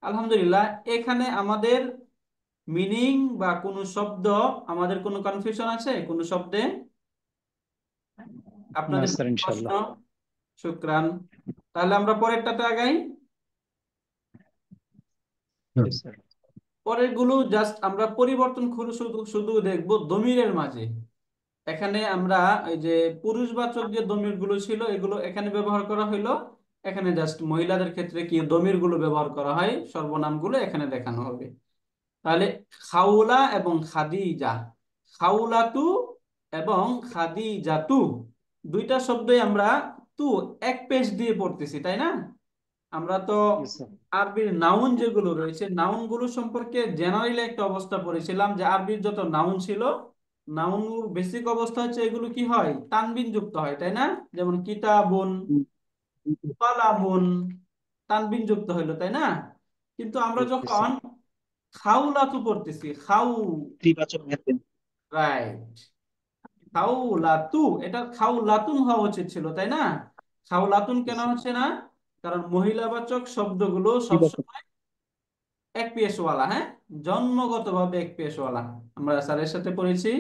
আলহামদুলিল্লাহ এখানে আমাদের মিনিং বা কোন শব্দ আমাদের কোনো কনফিউশন আছে কোন শব্দে আপনাদের প্রশ্ন শুক্রান তাহলে আমরা পরেরটাতে আগাই স্যার পরেরগুলো জাস্ট আমরা পরিবর্তন শুধু শুধু দেখব দমিরের মাঝে এখানে আমরা এই যে পুরুষবাচক যে দমিরগুলো ছিল এগুলো এখানে ব্যবহার করা হইলো এখানে জাস্ট মহিলাদের ক্ষেত্রে কি দমিরগুলো ব্যবহার করা হয় সর্বনামগুলো এখানে দেখানো হবে তাহলে খাউলা এবং খাদিজা খাউলাতু এবং খাদিজাতু দুইটা শব্দই আমরা তু এক পেজ দিয়ে পড়তেছি তাই না আমরা তো আরবির নাউন যেগুলো রয়েছে নাউন গুলো সম্পর্কে জেনারেলি একটা অবস্থা পড়েছিলাম যে আরবির যত নাউন ছিল নাউন বেসিক অবস্থা হচ্ছে এগুলো কি হয় তানবিন যুক্ত হয় তাই না যেমন কিতাবুন কলামুন তানবিন যুক্ত হইলো তাই না কিন্তু আমরা যখন খাউ লাতু পড়তেছি খাউ রাইট খাউ লাতু এটা খাউ লাতুন হওয়া উচিত ছিল তাই না খাউ লাতুন কেন হচ্ছে না কারণ মহিলাবাচক শব্দগুলো সবসময় এক হ্যাঁ এক আমরা স্যারের সাথে পড়েছি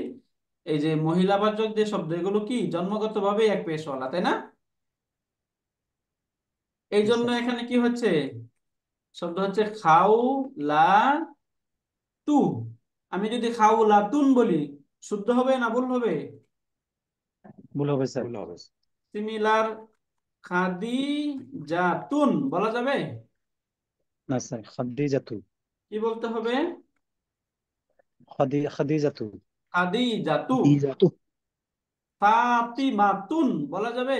এই যে মহিলাবাচক যে শব্দ এগুলো কি এক তাই না এই জন্য এখানে কি হচ্ছে শব্দ হচ্ছে খাও লা তু আমি যদি খাও লা তুন বলি শুদ্ধ হবে না ভুল হবে ভুল হবে স্যার ভুল হবে সিমিলার খাদিজাতুন বলা যাবে না স্যার খাদিজাতু কি বলতে হবে খাদিজাতু খাদিজাতু খাদিজাতু ফাতিমাতুন বলা যাবে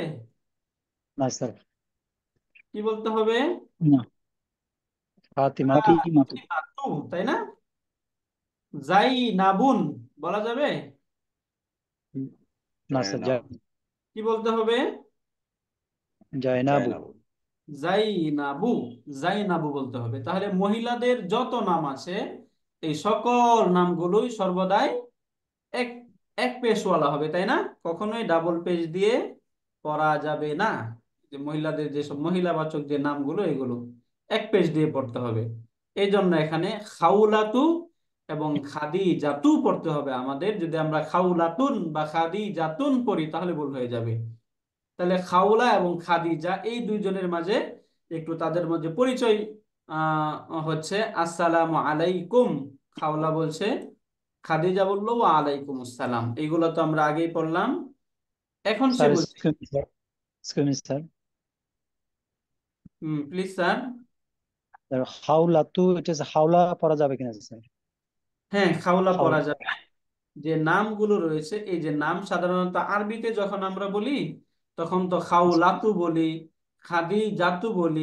না স্যার কি বলতে হবে না ফাতিমাতু ফাতিমাতু তাই না জাইনাবুন বলা যাবে না স্যার কি বলতে হবে জায়নাবু জাইনাবু জাইনাবু বলতে হবে তাহলে মহিলাদের যত নাম আছে এই সকল নামগুলোই সর্বদাই এক এক পেজওয়ালা হবে তাই না কখনোই ডাবল পেজ দিয়ে পড়া যাবে না যে মহিলাদের যেসব মহিলাবাচক যে নামগুলো এগুলো এক পেজ দিয়ে পড়তে হবে এই জন্য এখানে খাউলাতু এবং খাদি জাতু পড়তে হবে আমাদের যদি আমরা খাউলাতুন বা খাদি জাতুন পড়ি তাহলে ভুল হয়ে যাবে তাহলে খাওলা এবং খাদিজা এই দুইজনের মাঝে একটু তাদের মধ্যে পরিচয় হচ্ছে আসসালাম আলাইকুম খাওলা বলছে খাদিজা বললো আলাইকুম আসসালাম এইগুলো তো আমরা আগেই পড়লাম এখন সে বলছে স্যার হুম প্লিজ স্যার হাওলা তো এটা হাওলা পড়া যাবে কিনা স্যার হ্যাঁ খাওলা পড়া যাবে যে নামগুলো রয়েছে এই যে নাম সাধারণত আরবিতে যখন আমরা বলি তখন তো খাউলাতু বলি খাদি জাতু বলি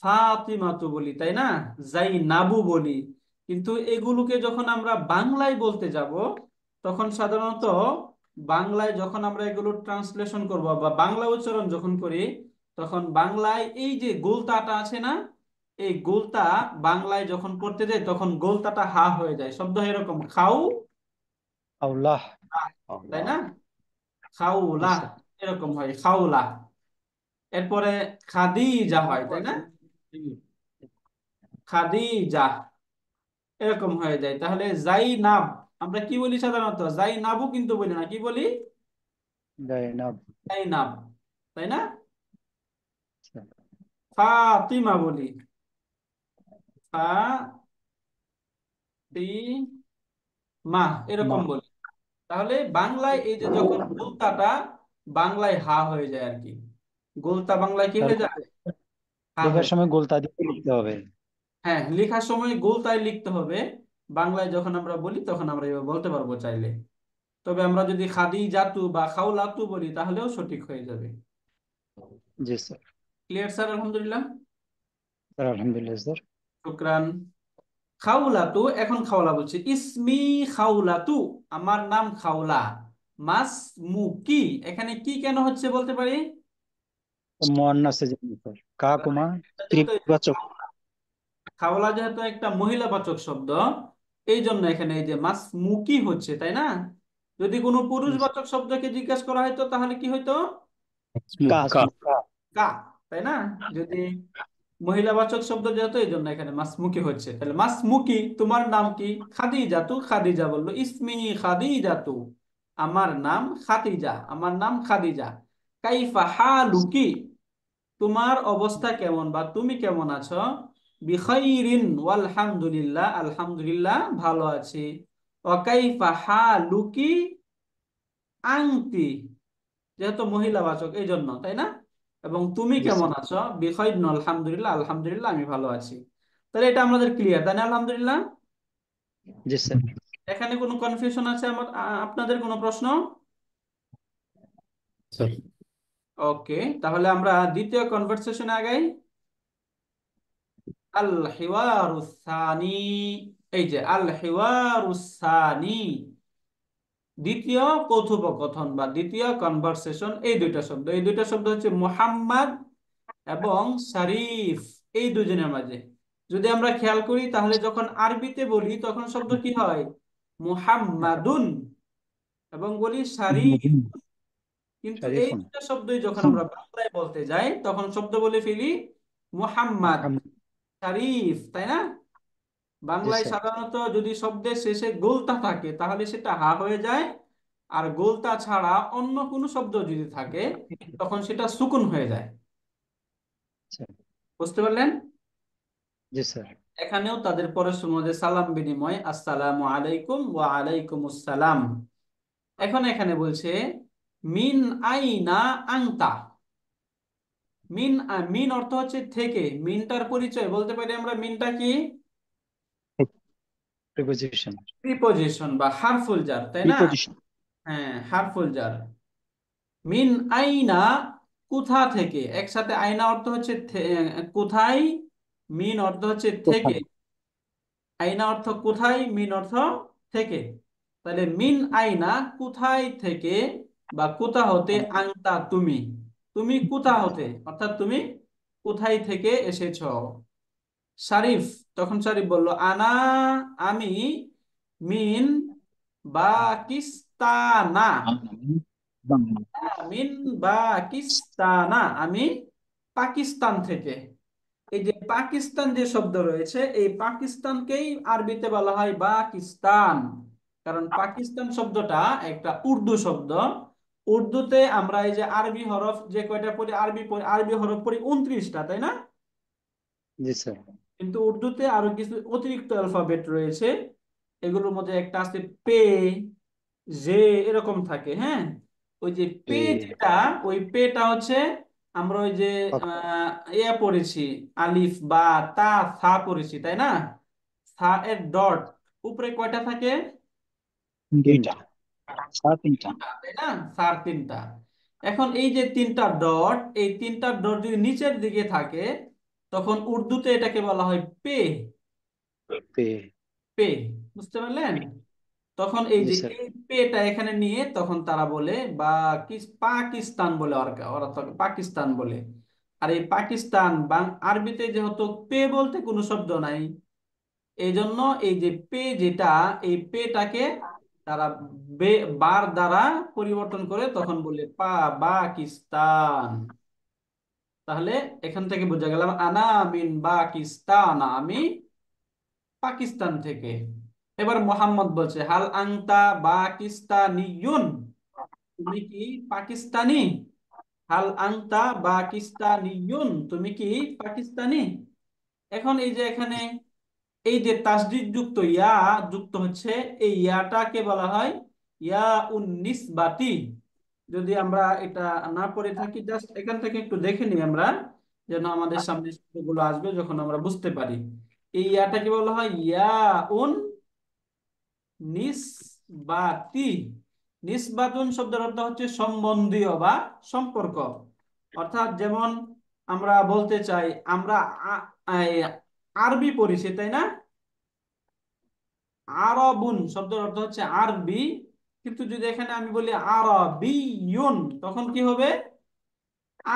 ফাতিমাতু বলি তাই না যাই নাবু বলি কিন্তু এগুলোকে যখন আমরা বাংলায় বলতে যাব তখন সাধারণত বাংলায় যখন আমরা এগুলো ট্রান্সলেশন করব বা বাংলা উচ্চারণ যখন করি তখন বাংলায় এই যে গোলতাটা আছে না এই গোলতা বাংলায় যখন করতে যাই তখন গোলতাটা হা হয়ে যায় শব্দ এরকম খাউ তাই না খাউলা এরকম হয় খাওলা এরপরে খাদি যা হয় তাই না খাদি যা এরকম হয়ে যায় তাহলে নাব আমরা কি বলি সাধারণত নাবু কিন্তু বলি না কি বলি জাইনাব জাইনাব তাই না আচ্ছা। ফাতিমা বলি ফাতিমা এরকম বলি তাহলে বাংলায় এই যে যখন মুলতাটা বাংলায় হা হয়ে যায় আর কি গোলতা বাংলায় কি হয়ে যায় হা লেখার হয়ে সময় গোলতা দিয়ে লিখতে হবে হ্যাঁ লেখার সময় গোলতায় লিখতে হবে বাংলায় যখন আমরা বলি তখন আমরা এভাবে বলতে পারবো চাইলে তবে আমরা যদি খাদি জাতু বা খাওলাতু বলি তাহলেও সঠিক হয়ে যাবে জি স্যার ক্লিয়ার স্যার আলহামদুলিল্লাহ স্যার আলহামদুলিল্লাহ স্যার শুকরান খাওলাতু এখন খাওলা বলছি ইসমি খাওলাতু আমার নাম খাওলা মাস মুকি এখানে কি কেন হচ্ছে বলতে পারি খাওয়ালা যেহেতু একটা মহিলাবাচক শব্দ এই জন্য এখানে এই যে মাস মুকি হচ্ছে তাই না যদি কোনো পুরুষ বাচক শব্দকে জিজ্ঞাসা করা হয়তো তাহলে কি হইতো কা তাই না যদি মহিলাবাচক শব্দ যেহেতু এই জন্য এখানে মাসমুখী হচ্ছে তাহলে মাস মাসমুখী তোমার নাম কি খাদি জাতু খাদি যা বললো ইসমি জাতু আমার নাম খাতিজা আমার নাম খাদিজা কাইফা লুকি তোমার অবস্থা কেমন বা তুমি কেমন আছো আলহামদুলিল্লাহ ভালো আছি আংতি যেহেতু এই জন্য তাই না এবং তুমি কেমন আছো বিখাইরিন আলহামদুলিল্লাহ আলহামদুলিল্লাহ আমি ভালো আছি তাহলে এটা আমাদের ক্লিয়ার তাই না আলহামদুলিল্লাহ জি স্যার এখানে কোনো কনফিউশন আছে আমার আপনাদের কোনো প্রশ্ন ওকে তাহলে আমরা দ্বিতীয় কনভারসেশনে আগাই আল হিওয়ার উসানি এই যে আল হিওয়ার উসানি দ্বিতীয় কৌথুপকথন বা দ্বিতীয় কনভারসেশন এই দুইটা শব্দ এই দুইটা শব্দ হচ্ছে মোহাম্মদ এবং শরীফ এই দুজনের মাঝে যদি আমরা খেয়াল করি তাহলে যখন আরবিতে বলি তখন শব্দ কি হয় মুহাম্মাদুন এবং বলি শারিফ কিন্তু এই দুটা শব্দই যখন আমরা বাংলায় বলতে যাই তখন শব্দ বলে ফেলি মুহাম্মাদ শারিফ তাই না বাংলায় সাধারণত যদি শব্দের শেষে গোলতা থাকে তাহলে সেটা হা হয়ে যায় আর গোলতা ছাড়া অন্য কোনো শব্দ যদি থাকে তখন সেটা সুকুন হয়ে যায় বুঝতে পারলেন জি স্যার এখানেও তাদের পরস্পর মধ্যে সালাম বিনিময় আসসালামু আলাইকুম ওয়া আলাইকুম আসসালাম এখন এখানে বলছে মিন আইনা আংতা মিন মিন অর্থ হচ্ছে থেকে মিনটার পরিচয় বলতে পারি আমরা মিনটা কি প্রিপজিশন প্রিপজিশন বা হারফুল জার তাই না হ্যাঁ হারফুল জার মিন আইনা কোথা থেকে একসাথে আইনা অর্থ হচ্ছে কোথায় মিন অর্থ হচ্ছে থেকে আয়না অর্থ কোথায় মিন অর্থ থেকে তাহলে মিন আয়না কোথায় থেকে বা কোথা হতে আংতা তুমি তুমি কোথা হতে অর্থাৎ তুমি কোথায় থেকে এসেছ শারিফ তখন শারিফ বললো আনা আমি মিন বাকিস্তানা মিন বাকিস্তানা আমি পাকিস্তান থেকে এই যে পাকিস্তান যে শব্দ রয়েছে এই পাকিস্তানকেই আরবিতে বলা হয় পাকিস্তান কারণ পাকিস্তান শব্দটা একটা উর্দু শব্দ উর্দুতে আমরা এই যে আরবি হরফ যে কয়টা পড়ি আরবি আরবি হরফ পড়ি উনত্রিশটা তাই না কিন্তু উর্দুতে আরো কিছু অতিরিক্ত অ্যালফাবেট রয়েছে এগুলোর মধ্যে একটা আছে পে যে এরকম থাকে হ্যাঁ ওই যে পে যেটা ওই পেটা হচ্ছে আমরা ওই যে আচ্ছা। ইয়া পড়েছি আলিফ বা তা সা পড়েছি তাই না সা এর ডট উপরে কয়টা থাকে তিনটা এখন এই যে তিনটা ডট এই তিনটা ডট যদি নিচের দিকে থাকে তখন উর্দুতে এটাকে বলা হয় পে পে পে বুঝতে পারলেন তখন এই যে পেটা এখানে নিয়ে তখন তারা বলে বা পাকিস্তান বলে ওরা পাকিস্তান বলে আর এই পাকিস্তান বা আরবিতে যেহেতু পে বলতে কোনো শব্দ নাই এই জন্য এই যে পে যেটা এই পেটাকে তারা বার দ্বারা পরিবর্তন করে তখন বলে পা পাকিস্তান তাহলে এখান থেকে বোঝা গেলাম আনা মিন পাকিস্তান আমি পাকিস্তান থেকে এবার মোহাম্মদ বলছে হাল আংতা বাকিস্তানি তুমি কি পাকিস্তানি হাল আংতা বাকিস্তানি তুমি কি পাকিস্তানি এখন এই যে এখানে এই যে তাসদিদ যুক্ত ইয়া যুক্ত হচ্ছে এই ইয়াটাকে বলা হয় ইয়া উন্নিস বাতি যদি আমরা এটা না পড়ে থাকি জাস্ট এখান থেকে একটু দেখে নিই আমরা যেন আমাদের সামনে শব্দগুলো আসবে যখন আমরা বুঝতে পারি এই ইয়াটাকে বলা হয় ইয়া উন নিসবাতি নিসবাতুন শব্দের অর্থ হচ্ছে সম্বন্ধীয় বা সম্পর্ক অর্থাৎ যেমন আমরা বলতে চাই আমরা আরবি পড়েছি তাই না আরবুন শব্দের অর্থ হচ্ছে আরবি কিন্তু যদি এখানে আমি বলি আরবিউন তখন কি হবে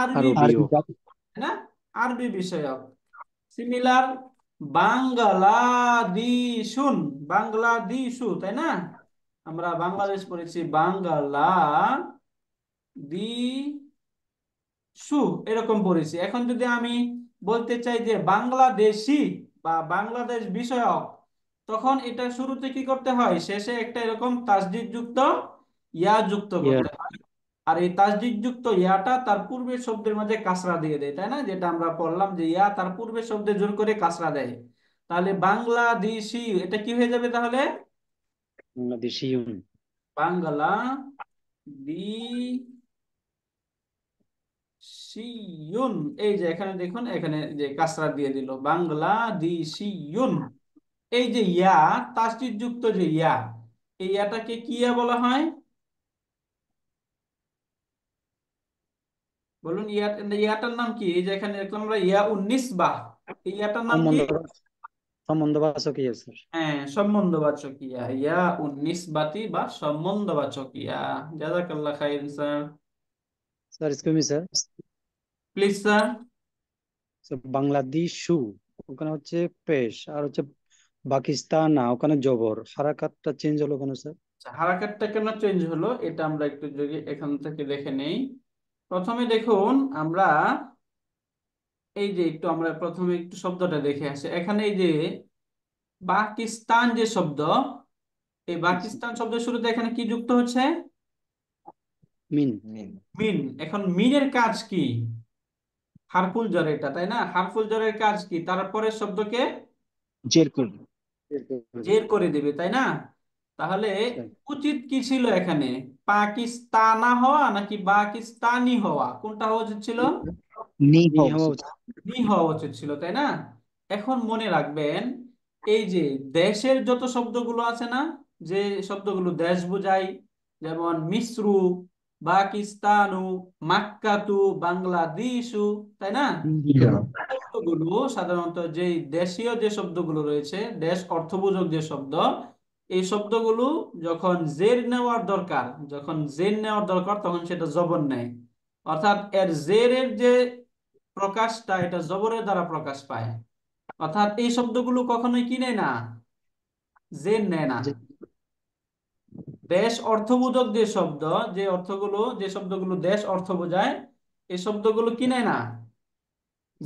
আরবি আরবি বিষয়ক সিমিলার বাংলাদেশুন বাংলাদেশু তাই না আমরা বাংলাদেশ পড়েছি বাংলা দি সু এরকম পড়েছি এখন যদি আমি বলতে চাই যে বাংলাদেশি বা বাংলাদেশ বিষয়ক তখন এটা শুরুতে কি করতে হয় শেষে একটা এরকম তাসদিদ যুক্ত ইয়া যুক্ত করতে হয় আর এই তাসদিকযুক্ত ইয়াটা তার পূর্বের শব্দের মাঝে কাসরা দিয়ে দেয় তাই না যেটা আমরা পড়লাম যে ইয়া তার পূর্বের শব্দে জোর করে কাসরা দেয় তাহলে বাংলাদেশি এটা কি হয়ে যাবে তাহলে বাংলা দিশিউন এই যে এখানে দেখুন এখানে যে কাসরা দিয়ে দিল বাংলা বাংলাদেশিউন এই যে ইয়া তাসদিকযুক্ত যে ইয়া এই ইয়াটাকে কি ইয়া বলা হয় বলুন ইয়া ইয়াটার নাম কি এই যে এখানে দেখলাম আমরা ইয়া উনিশ বা ইয়াটার নাম কি সম্বন্ধবাচক ইয়া স্যার হ্যাঁ সম্বন্ধবাচক ইয়া ইয়া উনিশ বাতি বা সম্বন্ধবাচক ইয়া জাজাকাল্লাহ খাইর sir sir excuse me sir please sir ওখানে হচ্ছে পেশ আর হচ্ছে পাকিস্তান না ওখানে জবর হারাকাতটা চেঞ্জ হলো কেন স্যার আচ্ছা, হারাকাতটা কেন চেঞ্জ হলো এটা আমরা একটু যদি এখান থেকে দেখে নেই প্রথমে দেখুন আমরা এই যে একটু আমরা প্রথমে একটু শব্দটা দেখে আসি এখানে এই যে পাকিস্তান যে শব্দ এই পাকিস্তান শব্দের শুরুতে এখানে কি যুক্ত হচ্ছে মিন মিন এখন মিনের কাজ কি হারফুল জ্বর এটা তাই না হারফুল জ্বরের কাজ কি তারপরে শব্দকে জের করে জের করে দেবে তাই না তাহলে আচ্ছা। উচিত কি ছিল এখানে পাকিস্তানা হওয়া নাকি পাকিস্তানি হওয়া কোনটা হওয়া উচিত ছিল নি হওয়া উচিত ছিল তাই না এখন মনে রাখবেন এই যে দেশের যত শব্দগুলো আছে না যে শব্দগুলো দেশ বোঝায় যেমন মিশ্রু পাকিস্তানু মাক্কাতু বাংলাদেশু তাই না শব্দগুলো সাধারণত যে দেশীয় যে শব্দগুলো রয়েছে দেশ অর্থবোধক যে শব্দ এই শব্দগুলো যখন জের নেওয়ার দরকার যখন জের নেওয়ার দরকার তখন সেটা জবর নেয় অর্থাৎ এর জেরের যে প্রকাশটা এটা জবরের দ্বারা প্রকাশ পায় অর্থাৎ এই শব্দগুলো কখনোই কি নেয় না জের নেয় না দেশ অর্থবোধক যে শব্দ যে অর্থগুলো যে শব্দগুলো দেশ অর্থ বোঝায় এই শব্দগুলো কি নেয় না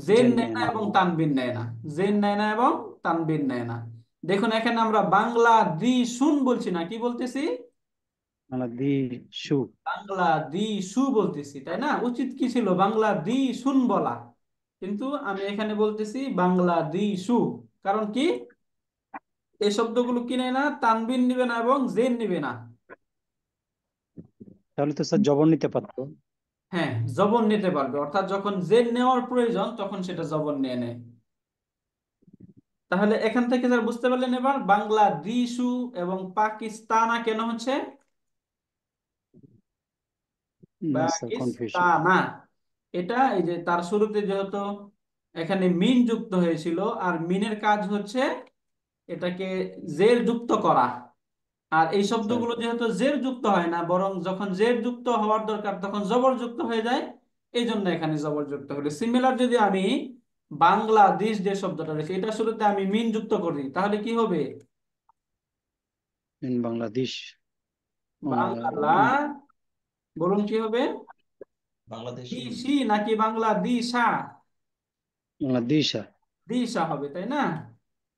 জেন নেয় না এবং তানবিন নেয় না জেন নেয় না এবং তানবিন নেয় না দেখুন এখানে আমরা বাংলা দি শুন বলছি না কি বলতেছি দি বাংলাদেশু বলতেছি তাই না উচিত কি ছিল শুন বলা কিন্তু আমি এখানে বলতেছি বাংলা দি সু কারণ কি এই শব্দগুলো কিনে না তানবিন নিবে না এবং জেন নিবে না তাহলে তো স্যার জবন নিতে পারতো হ্যাঁ জবন নিতে পারবে অর্থাৎ যখন জেন নেওয়ার প্রয়োজন তখন সেটা জবর নিয়ে নেয় তাহলে এখান থেকে যারা বুঝতে পারলেন এবার বাংলাদেশু এবং পাকিস্তান কেন হচ্ছে এটা এই যে তার শুরুতে যেহেতু এখানে মিন যুক্ত হয়েছিল আর মিনের কাজ হচ্ছে এটাকে জের যুক্ত করা আর এই শব্দগুলো আচ্ছা। যেহেতু জের যুক্ত হয় না বরং যখন জের যুক্ত হওয়ার দরকার তখন জবর যুক্ত হয়ে যায় এই জন্য এখানে জবর যুক্ত হলে সিমিলার যদি আমি বাংলাদেশ যে শব্দটা রয়েছে এটা শুরুতে আমি মিন যুক্ত করি তাহলে কি হবে বাংলাদেশ বাংলা বলুন কি হবে বাংলাদেশ নাকি দিশা হবে তাই না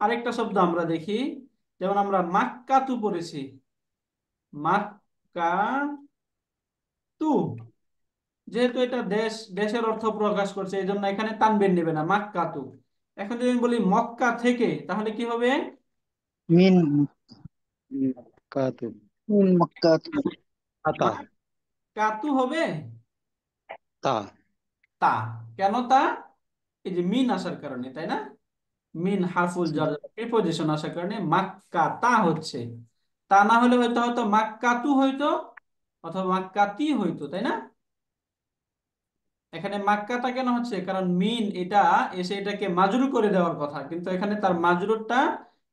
আরেকটা শব্দ আমরা দেখি যেমন আমরা মাক্কা তু পড়েছি মাক্কা তু যেহেতু এটা দেশ দেশের অর্থ প্রকাশ করছে এই জন্য এখানে তানবিন নেবে না মাক্কাতু এখন যদি আমি বলি মক্কা থেকে তাহলে কি হবে মিন কাতু মিন মক্কাতু আতা কাতু হবে তা তা কেন তা এই যে মিন আসার কারণে তাই না মিন হাফুল জার প্রিপোজিশন আসার কারণে মাক্কা তা হচ্ছে তা না হলে হয়তো হয়তো মাক্কাতু হইতো অথবা মাক্কাতি হইতো তাই না এখানে মাক্কাটা কেন হচ্ছে কারণ মিন এটা এসে এটাকে মাজুর করে দেওয়ার কথা কিন্তু এখানে তার মাজুরটা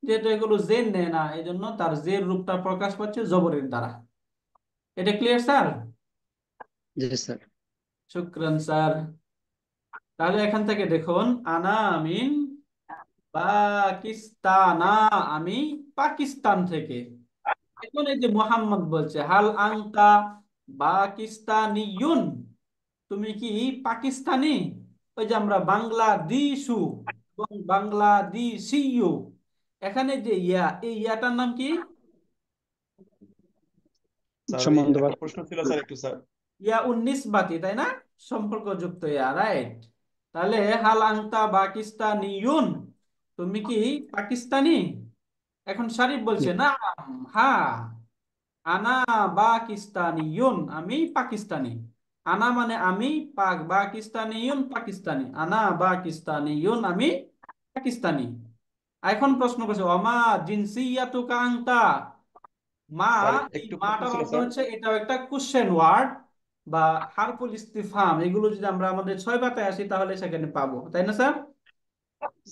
যেহেতু এগুলো জেন নেয় না এই জন্য তার জের রূপটা প্রকাশ পাচ্ছে জবরের দ্বারা এটা ক্লিয়ার স্যার স্যার শুক্রান স্যার তাহলে এখান থেকে দেখুন আনা আমিন পাকিস্তানা আমি পাকিস্তান থেকে এখন এই যে মোহাম্মদ বলছে হাল আংকা পাকিস্তানিয়ুন তুমি কি পাকিস্তানি ওই যে আমরা বাংলাদেশু এবং বাংলাদেশিও এখানে যে ইয়া এই ইয়াটার নাম কি ইয়া বাতি তাই না সম্পর্কযুক্ত ইয়া রাইট তাহলে হাল আংতা পাকিস্তানিউন তুমি কি পাকিস্তানি এখন শারিফ বলছে না হা আনা পাকিস্তানিউন আমি পাকিস্তানি আনা মানে আমি পাক পাকিস্তানিয়ন পাকিস্তানি আনা পাকিস্তানিয়ন আমি পাকিস্তানি এখন প্রশ্ন করছে অমা জিনসিয়াতু কাংতা মা মাটার অর্থ হচ্ছে এটাও একটা কোশ্চেন ওয়ার্ড বা হারফুল ইস্তিফাম এগুলো যদি আমরা আমাদের ছয় পাতায় আসি তাহলে সেখানে পাবো তাই না স্যার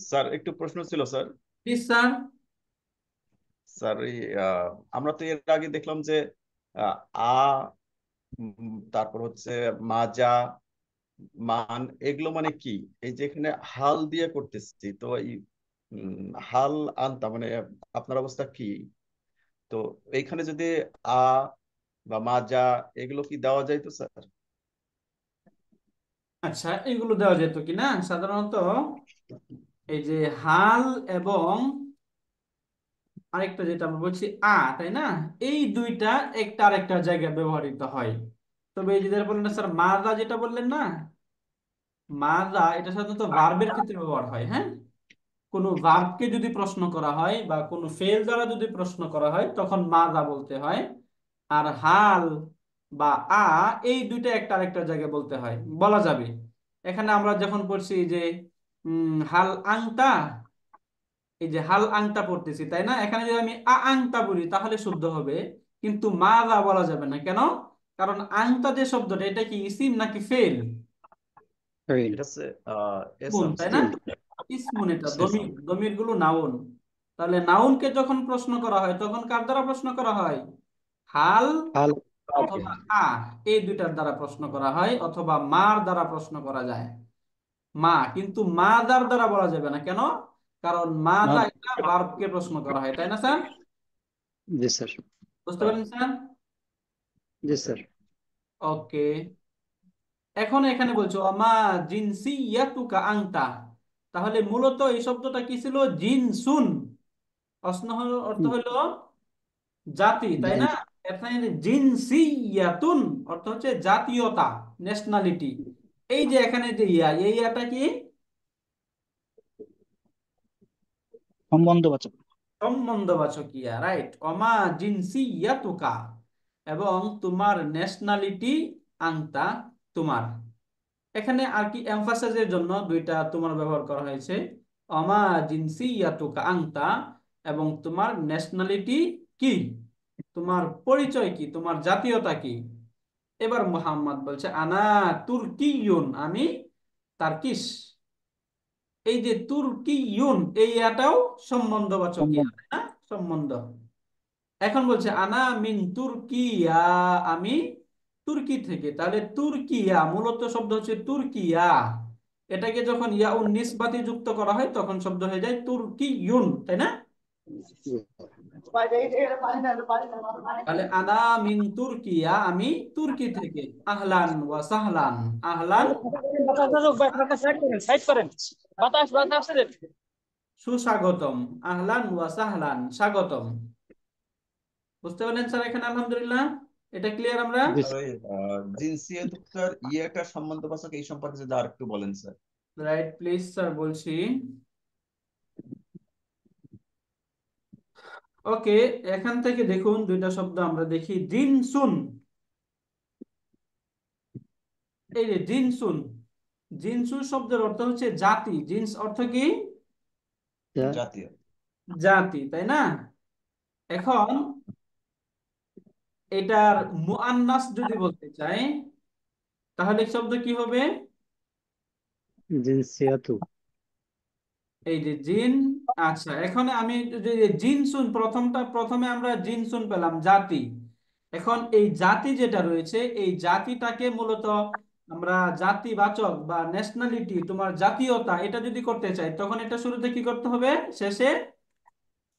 স্যার একটু প্রশ্ন ছিল স্যার প্লিজ স্যার স্যার আমরা তো এর আগে দেখলাম যে আ তারপর হচ্ছে মাজা মান এগুলো মানে কি এই যে এখানে হাল দিয়ে করতেছি তো এই হাল আনতা মানে আপনার অবস্থা কি তো এইখানে যদি আ বা মাজা এগুলো কি দেওয়া যাইতো স্যার আচ্ছা এগুলো দেওয়া যেত কিনা সাধারণত এই যে হাল এবং আরেকটা যেটা আমরা বলছি আ তাই না এই দুইটা একটা আরেকটা জায়গায় ব্যবহৃত হয় তবে এই যেটা বললেন স্যার মাররা যেটা বললেন না মাররা এটা সাধারণত ভার্বের ক্ষেত্রে ব্যবহার হয় হ্যাঁ কোনো ভার্বকে যদি প্রশ্ন করা হয় বা কোনো ফেল দ্বারা যদি প্রশ্ন করা হয় তখন মাররা বলতে হয় আর হাল বা আ এই দুইটা একটা আরেকটা জায়গায় বলতে হয় বলা যাবে এখানে আমরা যখন পড়ছি যে হাল আংতা এই যে হাল আংটা পড়তেছি তাই না এখানে যদি আমি আ আংটা বলি তাহলে শুদ্ধ হবে কিন্তু মা দা বলা যাবে না কেন কারণ আংটা যে শব্দটা এটা কি ইসিম নাকি ফেল নাউন তাহলে নাউনকে যখন প্রশ্ন করা হয় তখন কার দ্বারা প্রশ্ন করা হয় হাল অথবা এই দুইটার দ্বারা প্রশ্ন করা হয় অথবা মার দ্বারা প্রশ্ন করা যায় মা কিন্তু মা দার দ্বারা বলা যাবে না কেন কারণ মাদা এটা ভার্বকে প্রশ্ন করা হয় তাই না স্যার জি স্যার বুঝতে পারলেন স্যার জি স্যার ওকে এখন এখানে বলছো মা জিনসি ইয়াতুকা আংতা তাহলে মূলত এই শব্দটা কি ছিল জিনসুন অস্নহ অর্থ হলো জাতি তাই না এখানে জিনসি ইয়াতুন অর্থ হচ্ছে জাতীয়তা ন্যাশনালিটি এই যে এখানে যে ইয়া এই ইয়াটা কি সম্বন্ধবাচক সম্বন্ধবাচক ইয়া রাইট অমা জিনসি ইয়া তুকা এবং তোমার ন্যাশনালিটি আংতা তোমার এখানে আর কি এমফাসাইজের জন্য দুইটা তোমার ব্যবহার করা হয়েছে অমা জিনসি ইয়া আংতা এবং তোমার ন্যাশনালিটি কি তোমার পরিচয় কি তোমার জাতীয়তা কি এবার মোহাম্মদ বলছে আনা তুর্কিউন আমি তার্কিশ এই যে তুর্কি ইউন এই এটাও সম্বন্ধ ইয়া হ্যাঁ? সম্বন্ধ এখন বলছে আনা মিন তুর্কিয়া আমি তুর্কি থেকে তাহলে তুর্কিয়া মূলত শব্দ হচ্ছে তুর্কিয়া এটাকে যখন ইয়া উন্নিস নিসবাতি যুক্ত করা হয় তখন শব্দ হয়ে যায় তুর্কি ইউন তাই না তাহলে আনা মিন তুর্কিয়া আমি তুর্কি থেকে আহলান ওয়া সাহলান আহলান সুস্বাগতম আহলান ওয়া সাহলান স্বাগতম বুঝতে পারলেন স্যার এখানে আলহামদুলিল্লাহ এটা ক্লিয়ার আমরা জিনসিয়াত স্যার ইয়াটা এই সম্পর্কে যদি একটু বলেন স্যার রাইট প্লিজ স্যার বলছি ওকে এখান থেকে দেখুন দুইটা শব্দ আমরা দেখি দিন সুন এই যে দিন সুন শব্দের অর্থ হচ্ছে জাতি জিন্স অর্থ কি জাতি তাই না এখন এটার মুআন্নাস যদি বলতে চাই তাহলে শব্দ কি হবে জিনসিয়াতু এই যে জিন আচ্ছা এখন আমি জিনসুন প্রথমটা প্রথমে আমরা জিনসুন পেলাম জাতি এখন এই জাতি যেটা রয়েছে এই জাতিটাকে মূলত আমরা জাতিবাচক বা ন্যাশনালিটি তোমার জাতীয়তা এটা যদি করতে চাই তখন এটা শুরুতে কি করতে হবে শেষে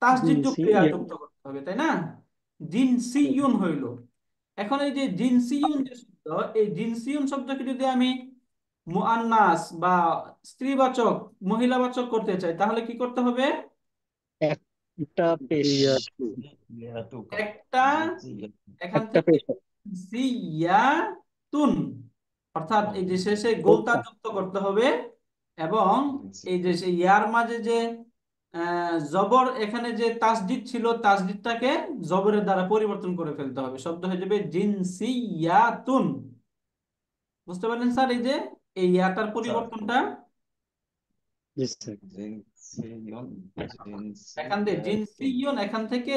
তাসদিদ ক্রিয়া করতে হবে তাই না জিনসিউন হইল এখন এই যে সিউন যে শব্দ এই সিউন শব্দকে যদি আমি মুআন্নাস বা স্ত্রীবাচক মহিলাবাচক করতে চাই তাহলে কি করতে হবে একটা পেশ একটা এখান থেকে জিয়াতুন অর্থাৎ এই যে শেষে গোলতা যুক্ত করতে হবে এবং এই যে ইয়ার মাঝে যে জবর এখানে যে তাসদিদ ছিল তাসদিদটাকে জবরের দ্বারা পরিবর্তন করে ফেলতে হবে শব্দ হয়ে যাবে জিনসিয়াতুন বুঝতে পারলেন স্যার এই যে এই ইয়াটার আচ্ছা। পরিবর্তনটা এখান থেকে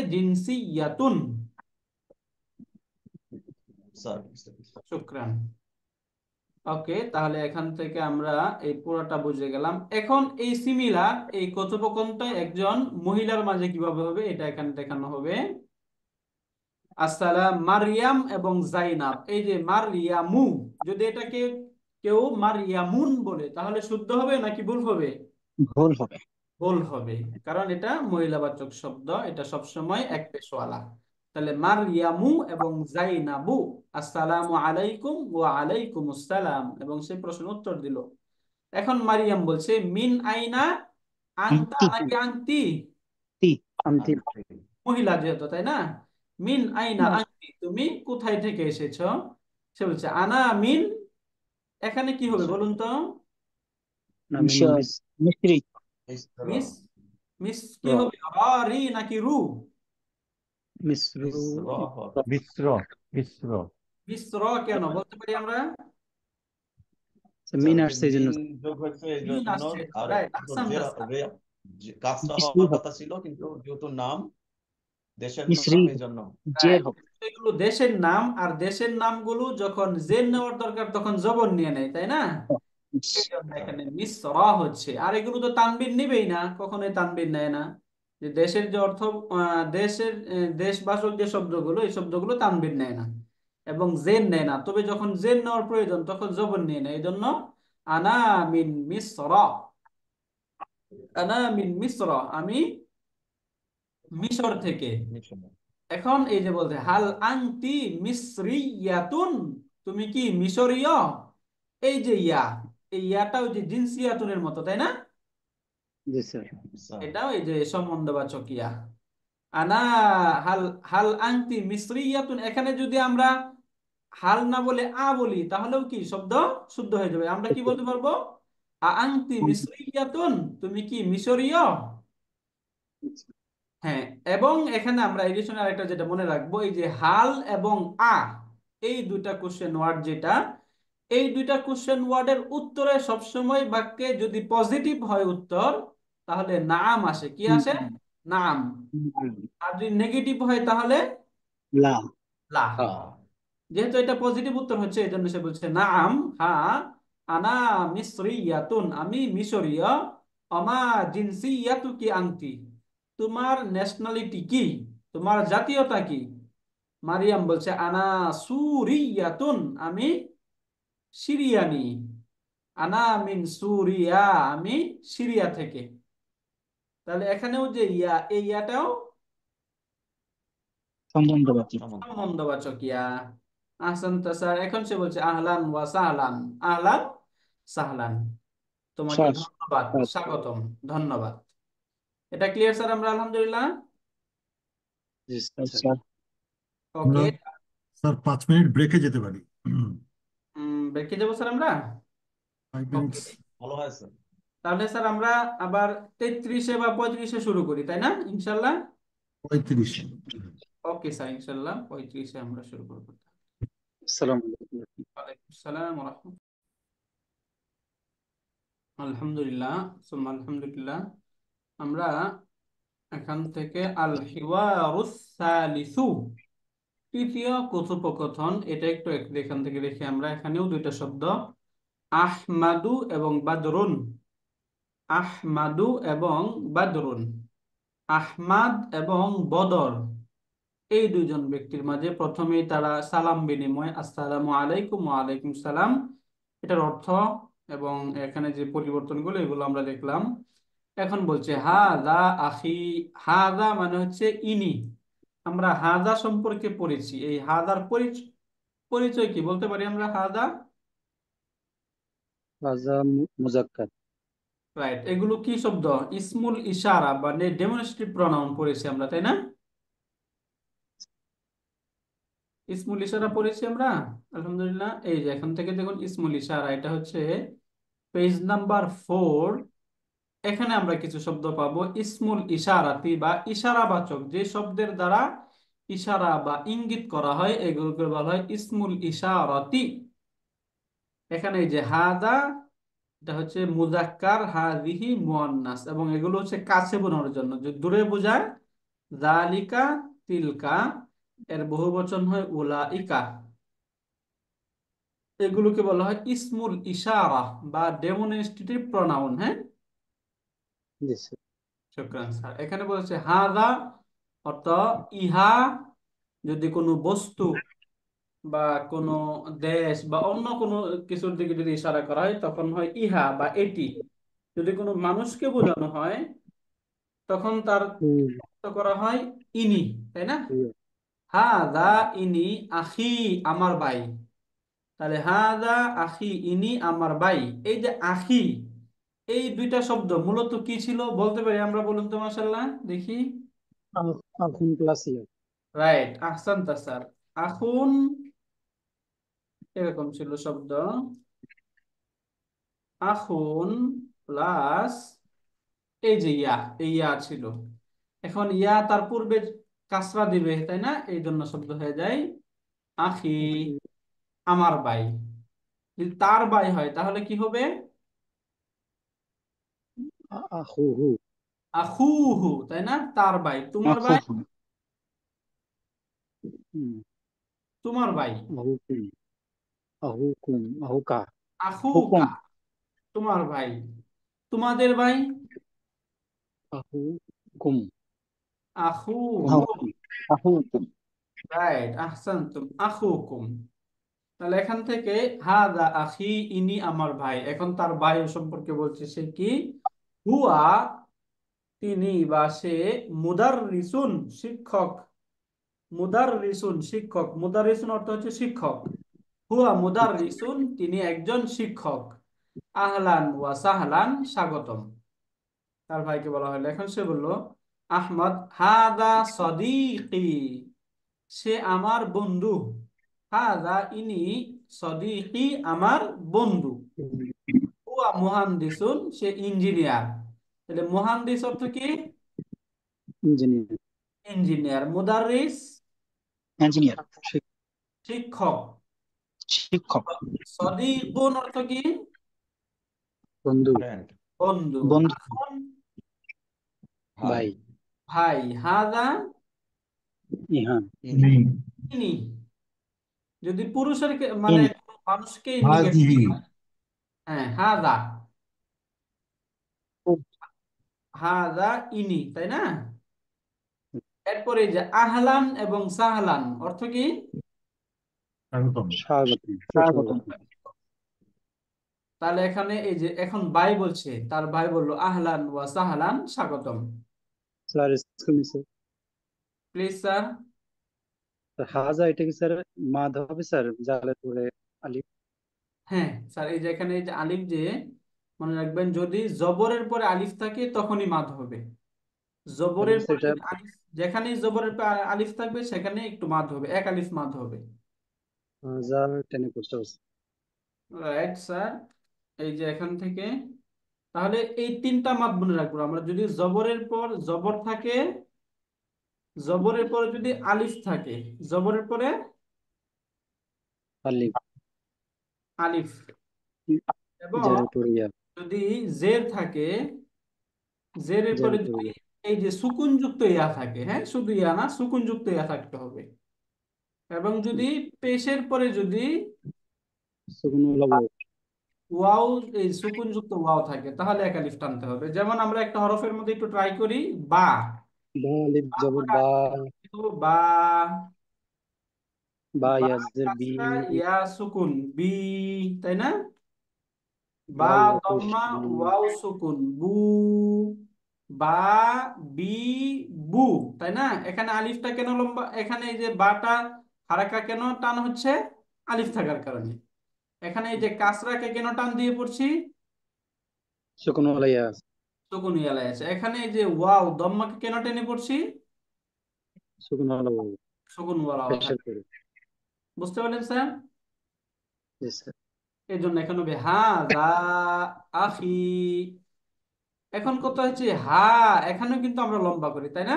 ওকে তাহলে এখান থেকে আমরা এই পুরোটা বুঝে গেলাম এখন এই সিমিলার এই কথোপকথনটা একজন মহিলার মাঝে কিভাবে হবে এটা এখানে দেখানো হবে আসসালাম মারিয়াম এবং জাইনাব এই যে মারিয়ামু যদি এটাকে কেউ মারিয়ামুন বলে তাহলে শুদ্ধ হবে নাকি ভুল হবে ভুল হবে ভুল হবে কারণ এটা মহিলাবাচক শব্দ এটা সবসময় এক পেশওয়ালা তাহলে মারিয়ামু এবং জাইনাবু আসসালামু আলাইকুম ও আলাইকুম আসসালাম এবং সে প্রশ্ন উত্তর দিল এখন মারিয়াম বলছে মিন আইনা আংতা নাকি আংতি মহিলা যেহেতু তাই না মিন আইনা আংতি তুমি কোথায় থেকে এসেছো সে বলছে আনা মিন এখানে কি হবে আচ্ছা। বলুন তো হওয়ার কথা ছিল কিন্তু যেহেতু নাম দেশের এই জন্য এগুলো দেশের নাম আর দেশের নামগুলো যখন নেওয়ার দরকার তখন নিয়ে নেয় তাই না এখানে মিসরা হচ্ছে আর এগুলো তো তানবিন নিবেই না কখনোই তানবিন নেয় না যে দেশের যে অর্থ দেশের দেশবাসক যে শব্দগুলো এই শব্দগুলো তানবিন নেয় না এবং জেন নেয় না তবে যখন জেন নেওয়ার প্রয়োজন তখন জবন নিয়ে নেয় এই জন্য আনা মিন মিসরা আনা মিন মিসরা আমি মিশর থেকে মিশর এখন এই যে বলছে হাল আংটি মিসরিয়াতুন তুমি কি মিশরীয় এই যে ইয়া এই ইয়াটা যে জিনসিয়াতুনের মতো তাই না এটাও এই যে সম্বন্ধবাচক ইয়া আনা হাল হাল আংটি মিসরিয়াতুন এখানে যদি আমরা হাল না বলে আ বলি তাহলেও কি শব্দ শুদ্ধ হয়ে যাবে আমরা কি বলতে পারবো আংটি মিসরিয়াতুন তুমি কি মিশরীয় হ্যাঁ এবং এখানে আমরা এডিশনের আরেকটা যেটা মনে রাখবো এই যে হাল এবং আ এই দুইটা কোশ্চেন ওয়ার্ড যেটা এই দুইটা কোশ্চেন ওয়ার্ডের উত্তরে সবসময় বাক্যে যদি পজিটিভ হয় উত্তর তাহলে নাম আসে কি আসে নাম আর যদি নেগেটিভ হয় তাহলে লাম লা যেহেতু এটা পজিটিভ উত্তর হচ্ছে এই জন্য সে বলছে নাম হা আনা মিসরিয়াতুন আমি মিশরীয় অমা জিনসিয়াতু কি আংটি তোমার ন্যাশনালিটি কি তোমার জাতীয়তা কি মারিয়াম বলছে আনা সুরিয়াতুন আমি সিরিয়ানি আনা মিন সুরিয়া আমি সিরিয়া থেকে তাহলে এখানেও যে ইয়া এই ইয়াটাও এখন সে বলছে ধন্যবাদ স্বাগতম ধন্যবাদ এটা ক্লিয়ার স্যার আমরা আলহামদুলিল্লাহ ওকে স্যার মিনিট ব্রেকে যেতে পারি ব্রেকে স্যার আমরা ভালো হয় স্যার তাহলে স্যার আমরা আবার বা শুরু করি তাই না ইনশাল্লাহ ওকে স্যার ইনশাল্লাহ পঁয়ত্রিশে আমরা শুরু করবো আলাইকুম আলহামদুলিল্লাহ সুম্মা আলহামদুলিল্লাহ আমরা এখান থেকে আল হিওয়ারুসালিসু তৃতীয় কথোপকথন এটা একটু এখান থেকে দেখি আমরা এখানেও দুইটা শব্দ আহমাদু এবং বাদরুন আহমাদু এবং বাদরুন আহমাদ এবং বদর এই দুজন ব্যক্তির মাঝে প্রথমেই তারা সালাম বিনিময় আসসালাম আলাইকুম আলাইকুম সালাম এটার অর্থ এবং এখানে যে পরিবর্তনগুলো এগুলো আমরা দেখলাম এখন বলছে হাজা আখি হাজা মানে হচ্ছে ইনি আমরা হাজা সম্পর্কে পড়েছি এই হাজার পরিচয় কি বলতে পারি আমরা হাজা এগুলো কি শব্দ ইসমুল ইশারা মানে ডেমনস্ট্রেটিভ প্রোনাউন পড়েছি আমরা তাই না ইসমুল ইশারা পড়েছি আমরা আলহামদুলিল্লাহ এই যে এখন থেকে দেখুন ইসমুল ইশারা এটা হচ্ছে পেজ নাম্বার ফোর এখানে আমরা কিছু শব্দ পাবো ইসমুল ইশারাতি বা ইশারাবাচক যে শব্দের দ্বারা ইশারা বা ইঙ্গিত করা হয় এগুলোকে বলা হয় ইসমুল ইশারতি এখানে যে হাদা এটা হচ্ছে মুজাক্কার হাদিহি মুয়ান্নাস এবং এগুলো হচ্ছে কাছে বোনার জন্য যে দূরে বোঝায় জালিকা তিলকা এর বহু বচন হয় ইকা এগুলোকে বলা হয় ইসমুল ইশারা বা ডেমনস্ট্রেটিভ প্রনাউন হ্যাঁ এখানে বলেছে হাদা অর্থ ইহা যদি কোনো বস্তু বা কোন দেশ বা অন্য কোনো কিছুর দিকে যদি ইশারা করা হয় তখন হয় ইহা বা এটি যদি কোনো মানুষকে বোঝানো হয় তখন তার করা হয় ইনি তাই না হা দা ইনি আখি আমার ভাই তাহলে হা দা আখি ইনি আমার ভাই এই যে আখি এই দুইটা শব্দ মূলত কি ছিল বলতে পারি আমরা বলুন তো মাসাল্লাহ দেখি আখুন প্লাস রাইট আহসান তাসার আখুন এরকম ছিল শব্দ আখুন প্লাস এই যে ইয়া এই ইয়া ছিল এখন ইয়া তার পূর্বে কাসরা দিবে তাই না এই জন্য শব্দ হয়ে যায় আখি আমার বাই তার বাই হয় তাহলে কি হবে আখুহু আখুহু তাই না তার ভাই তোমার ভাই তোমার ভাই আহুকুম আহুকা আহুকা তোমার ভাই তোমাদের ভাই আহুকুম আহুকুম আহুকুম তাহলে এখান থেকে দা আখি ইনি আমার ভাই এখন তার ভাই সম্পর্কে বলছে সে কি হুয়া তিনি বা সে মুদার রিসুন শিক্ষক মুদার রিসুন শিক্ষক মুদার রিসুন অর্থ হচ্ছে শিক্ষক হুয়া মুদার রিসুন তিনি একজন শিক্ষক আহলান ওয়া সাহলান স্বাগতম তার ভাইকে বলা হলো এখন সে বলল আহমদ হাদা সদিকি সে আমার বন্ধু হাদা ইনি সদিকি আমার বন্ধু মুহান্দিসুন সে ইঞ্জিনিয়ার তাহলে মুহান্দিস অর্থ কি ইঞ্জিনিয়ার মুদারিস ইঞ্জিনিয়ার শিক্ষক শিক্ষক সদিকুন অর্থ কি বন্ধু বন্ধু বন্ধু ভাই ভাই হাদা ইনি যদি পুরুষের মানে মানুষকে হ্যাঁ হাজা হাজা ইনি তাই না এরপরে যে আহলান এবং সাহলান অর্থ কি তাহলে এখানে এই যে এখন ভাই বলছে তার ভাই বললো আহলান ওয়া সাহলান স্বাগতম স্যার প্লিজ স্যার হাজা এটা কি স্যার মাধ স্যার জালে পরে আলিফ হ্যাঁ স্যার এই যে এখানে এই যে আলিফ যে মনে রাখবেন যদি জবরের পরে আলিফ থাকে তখনই মাদ হবে জবরের আচ্ছা, পরে আলিফ যেখানেই জবরের পরে আলিফ থাকবে সেখানে একটু মাদ হবে এক আলিফ মাদ হবে হবে রাইট স্যার এই যে এখান থেকে তাহলে এই তিনটা মাদ মনে রাখবো আমরা যদি জবরের পর জবর থাকে জবরের পরে যদি আলিফ থাকে জবরের পরে আলিফ আলিফ এবং যদি জের থাকে জেরের পরে যদি এই যে যুক্ত ইয়া থাকে হ্যাঁ শুধু ইয়া না যুক্ত ইয়া থাকতে হবে এবং যদি পেশের পরে যদি ওয়াও এই সুকুনযুক্ত ওয়াও থাকে তাহলে এক আলিফ টানতে হবে যেমন আমরা একটা হরফের মধ্যে একটু ট্রাই করি বা বা এখানে আলিফটা কেন লম্বা এখানে এই যে বাটা হারাকা কেন টান হচ্ছে আলিফ থাকার কারণে এখানে এই যে কাসরাকে কেন টান দিয়ে পড়ছি সুকুন ওয়ালাইয়াস এখানে এই যে ওয়াও দম্মাকে কেন টেনে পড়ছি শুকুন বুঝতে পারলেন স্যার এই জন্য এখন হবে হা দা আখি এখন কত হয়েছে হা এখানেও কিন্তু আমরা লম্বা করি তাই না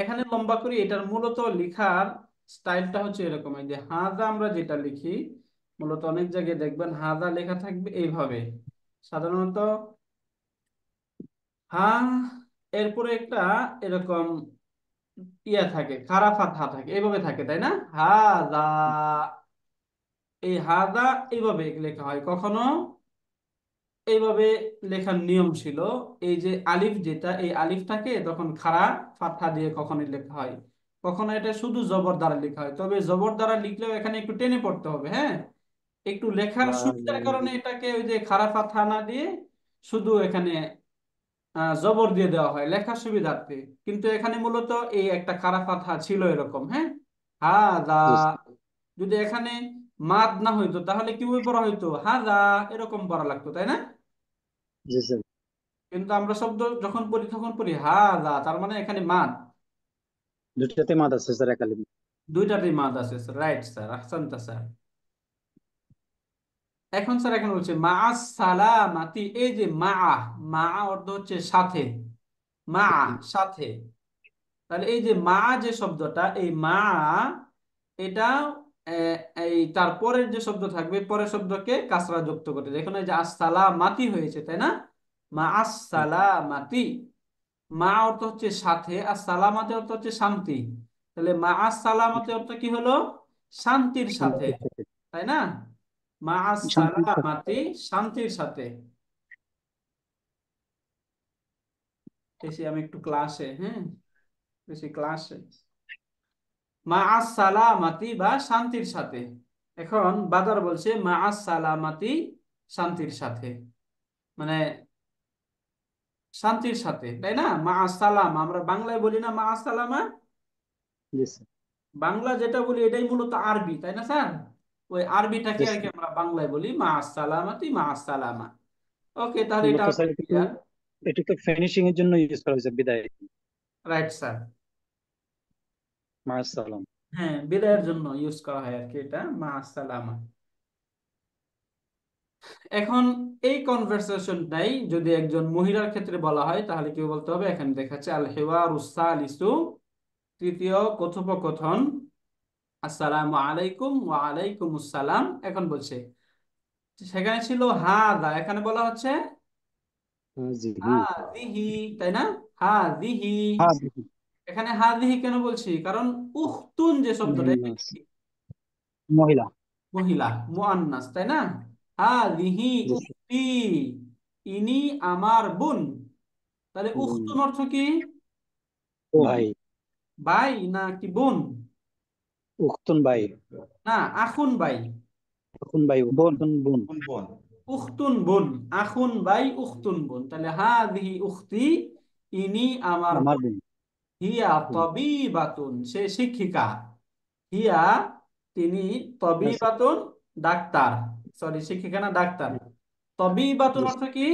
এখানে লম্বা করি এটার মূলত লিখার স্টাইলটা হচ্ছে এরকম যে হাজা আমরা যেটা লিখি মূলত অনেক জায়গায় দেখবেন হাজা লেখা থাকবে এইভাবে সাধারণত হা এরপরে একটা এরকম ইয়া থাকে খারাপ হা থাকে এইভাবে থাকে তাই না হাজা এই হাজা এইভাবে লেখা হয় কখনো এইভাবে লেখার নিয়ম ছিল এই যে আলিফ যেটা এই আলিফ থাকে তখন খারা ফাথা দিয়ে কখনো লেখা হয় কখনো এটা শুধু জবর দ্বারা লেখা হয় তবে জবর দ্বারা লিখলেও এখানে একটু টেনে পড়তে হবে হ্যাঁ একটু লেখার সুবিধার কারণে এটাকে ওই যে খারা ফাথা না দিয়ে শুধু এখানে জবর দিয়ে দেওয়া হয় লেখা সুবিধার্থে কিন্তু এখানে মূলত এই একটা খারাপ কথা ছিল এরকম হ্যাঁ হা দা যদি এখানে মাদ না হইতো তাহলে কি পড়া হইতো হা দা এরকম পড়া লাগতো তাই না কিন্তু আমরা শব্দ যখন পড়ি তখন পড়ি হা দা তার মানে এখানে মাদ দুইটাতে মাদ আছে স্যার একালি দুইটাতে মাদ আছে স্যার রাইট স্যার আহসান্তা স্যার এখন স্যার এখন বলছে মা সালামাতি এই যে মা মা অর্থ হচ্ছে সাথে মা সাথে তাহলে এই যে মা যে শব্দটা এই মা এটা এই তারপরের যে শব্দ থাকবে পরের শব্দকে কাসরা যুক্ত করে দেখুন এই যে আসসালামাতি হয়েছে তাই না মা আসসালামাতি মা অর্থ হচ্ছে সাথে আর সালামাতে অর্থ হচ্ছে শান্তি তাহলে মা আসসালামাতে অর্থ কি হলো শান্তির সাথে তাই না মা শান্তির সাথে আমি একটু ক্লাসে হ্যাঁ বেশি ক্লাসে মা সালামাতি বা শান্তির সাথে এখন বাদার বলছে মা সালামাতি শান্তির সাথে মানে শান্তির সাথে তাই না মা সালাম আমরা বাংলায় বলি না মা সালামা বাংলা যেটা বলি এটাই মূলত আরবি তাই না স্যার ওই আরবিটাকে আর কি আমরা বাংলায় বলি মা আসসালামাতি মা আসসালামা ওকে তাহলে এটা এটা তো ফিনিশিং এর জন্য ইউজ করা হয়েছে বিদায় রাইট স্যার মা আসসালাম হ্যাঁ বিদায়ের জন্য ইউজ করা হয় আর কি এটা মা আসসালামা এখন এই কনভারসেশনটাই যদি একজন মহিলার ক্ষেত্রে বলা হয় তাহলে কি বলতে হবে এখানে দেখাচ্ছে আল হেওয়ার সালিসু তৃতীয় কথোপকথন আসসালামু আলাইকুম ওয়া এখন বলছে সেখানে ছিল হাদা এখানে বলা হচ্ছে তাই না এখানে কেন বলছি কারণ উখতুন যে শব্দটা মহিলা মহিলা মুআন্নাস তাই না হাদিহি উখতি ইনি আমার বোন তাহলে উখতুন অর্থ কি ভাই ভাই না কি বোন উখতুন বাই না আখুন বোন বোন বোন উখতুন বোন আখুন উখতুন বোন তাহলে হাদিহি উখতি ইনি আমার আমার বোন হিয়া সে শিক্ষিকা হিয়া তিনি ডাক্তার সরি শিক্ষিকা না ডাক্তার অর্থ কি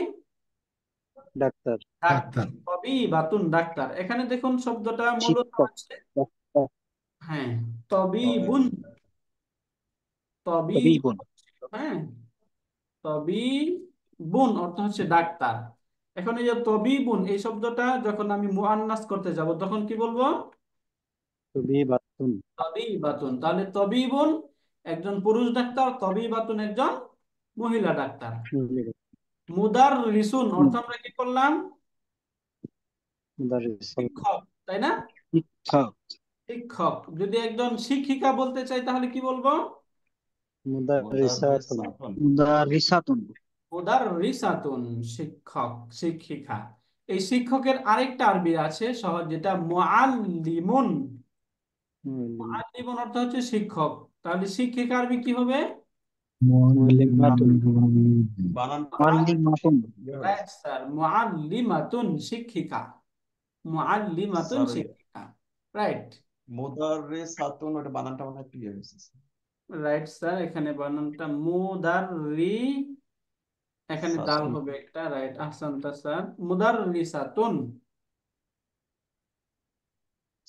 ডাক্তার ডাক্তার তবিবাতুন ডাক্তার এখানে দেখুন শব্দটা মূলত হ্যাঁ তবিবুন তবিবুন হ্যাঁ তবিবুন অর্থ হচ্ছে ডাক্তার এখন এই যে তবিবুন এই শব্দটা যখন আমি মুআন্নাস করতে যাব তখন কি বলবো তবিবাতুন তবিবাতুন তাহলে তবিবুন একজন পুরুষ ডাক্তার তবিবাতুন একজন মহিলা ডাক্তার মুদার রিসুন অর্থ আমরা কি করলাম শিক্ষক তাই না শিক্ষক শিক্ষক যদি একজন শিক্ষিকা বলতে চাই তাহলে কি বলবো শিক্ষক শিক্ষিকা এই শিক্ষকের আরেকটা আরবি আছে সহজ যেটা অর্থ হচ্ছে শিক্ষক তাহলে শিক্ষিকা আরবি কি হবে হ্যাঁ, শিক্ষিকা শিক্ষিকা রাইট মোদাররেস হাতুন ওটা বানানটা মনে ক্লিয়ার রাইট স্যার এখানে বানানটা মুদাররি এখানে দাল হবে একটা রাইট স্যার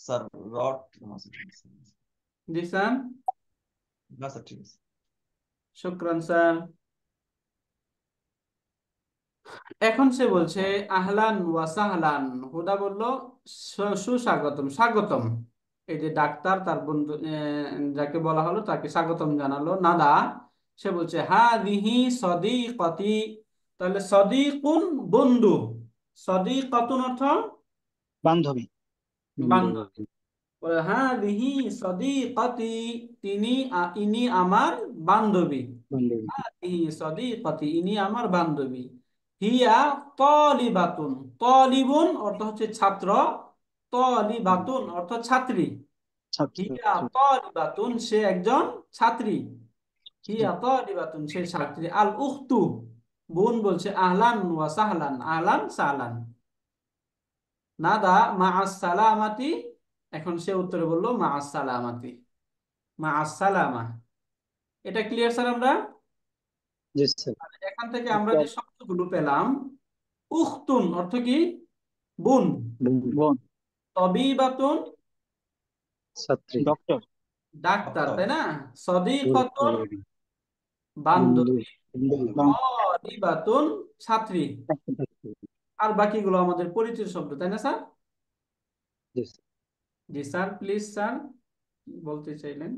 স্যার রট জি স্যার না স্যার ঠিক আছে শুক্রান স্যার এখন সে বলছে আহলান ওয়াসাহলান হুদা বলল সুস্বাগতম স্বাগতম এই যে ডাক্তার তার বন্ধু যাকে বলা হলো তাকে স্বাগতম জানালো নাদা সে বলছে হা দিহি সদি কতি তাহলে সদি কোন বন্ধু সদি কতুন অর্থ বান্ধবী বান্ধবী হ্যাঁ দিহি সদি কতি তিনি ইনি আমার বান্ধবী দিহি সদি কতি ইনি আমার বান্ধবী হিয়া তলিবাতুন তলিবুন অর্থ হচ্ছে ছাত্র তলিবাতুন ছাত্রী হিয়া তলিবাতুন সে একজন ছাত্রী হিয়া তলিবাতুন সে ছাত্রী আল উখতু বোন বলছে আহলান ওয়া সাহলান আহলান সাহলান নাদা মা সালামাতি এখন সে উত্তরে বললো মা আসসালামাতি মা আসসালামা এটা ক্লিয়ার স্যার আমরা এখান থেকে আমরা যে শব্দগুলো পেলাম উখতুন অর্থ কি বোন বোন ডাক্তার তাই না সদিকতুন বান্ধবী ছাত্রী আর বাকিগুলো আমাদের পরিচিত শব্দ তাই না স্যার জি স্যার প্লিজ স্যার বলতে চাইলেন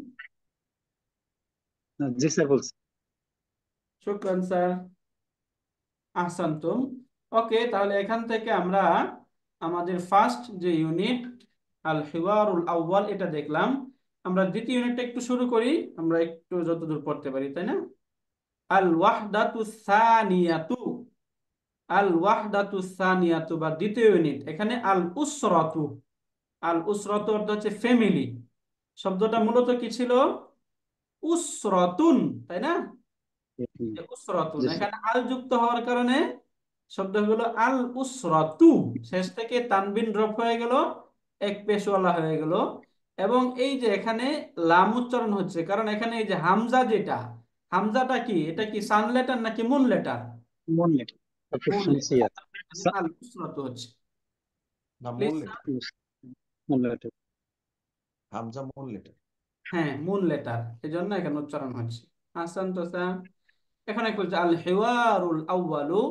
জি স্যার বলছি শুক্রান স্যার আসান ওকে তাহলে এখান থেকে আমরা আমাদের ফার্স্ট যে ইউনিট আল হিওয়ারুল আউ্বাল এটা দেখলাম আমরা দ্বিতীয় ইউনিটটা একটু শুরু করি আমরা একটু যতদূর পড়তে পারি তাই না আল ওয়াহদাতু সানিয়াতু আল ওয়াহদাতু সানিয়াতু বা দ্বিতীয় ইউনিট এখানে আল উসরাতু আল উসরত অর্থ হচ্ছে ফ্যামিলি শব্দটা মূলত কি ছিল উসরতুন তাই না উসরতুন এখানে আল যুক্ত হওয়ার কারণে শব্দ হলো আল উসরাতু শেষ থেকে তানবিন ড্রপ হয়ে গেল এক পেশওয়ালা হয়ে গেল এবং এই যে এখানে লাম উচ্চারণ হচ্ছে কারণ এখানে এই যে হামজা যেটা হামজাটা কি এটা কি সান লেটার নাকি মুন লেটার মুন লেটার আল উসরাতু হচ্ছে মুন লেটার হ্যাঁ, এখানে উচ্চারণ হচ্ছে হাসান এখানে বলছে আল হেওয়ারুল আউ্বালু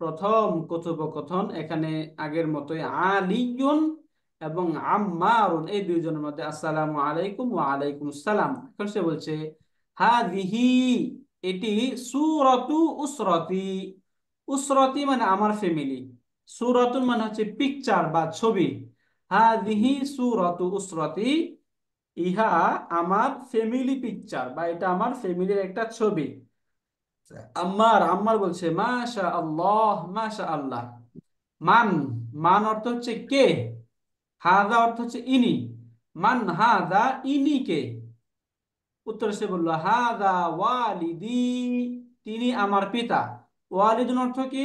প্রথম কথোপকথন এখানে আগের মতোই আলিয়ুন এবং আম্মারুন এই দুইজনের মধ্যে আসসালামু আলাইকুম ও আলাইকুম সালাম এখন সে বলছে হাদিহি এটি সুরতু উসরতি উসরতি মানে আমার ফ্যামিলি সুরতুন মানে হচ্ছে পিকচার বা ছবি হাদিহি সুরতু উসরতি ইহা আমার ফ্যামিলি পিকচার বা এটা আমার ফ্যামিলির একটা ছবি আম্মার আম্মার বলছে মাশা আল্লাহ মাশা আল্লাহ মান মান অর্থ হচ্ছে কে হাদা অর্থ হচ্ছে ইনি মান হাদা ইনি কে উত্তর সে বললো হাদা ওয়ালিদি তিনি আমার পিতা ওয়ালিদুন অর্থ কি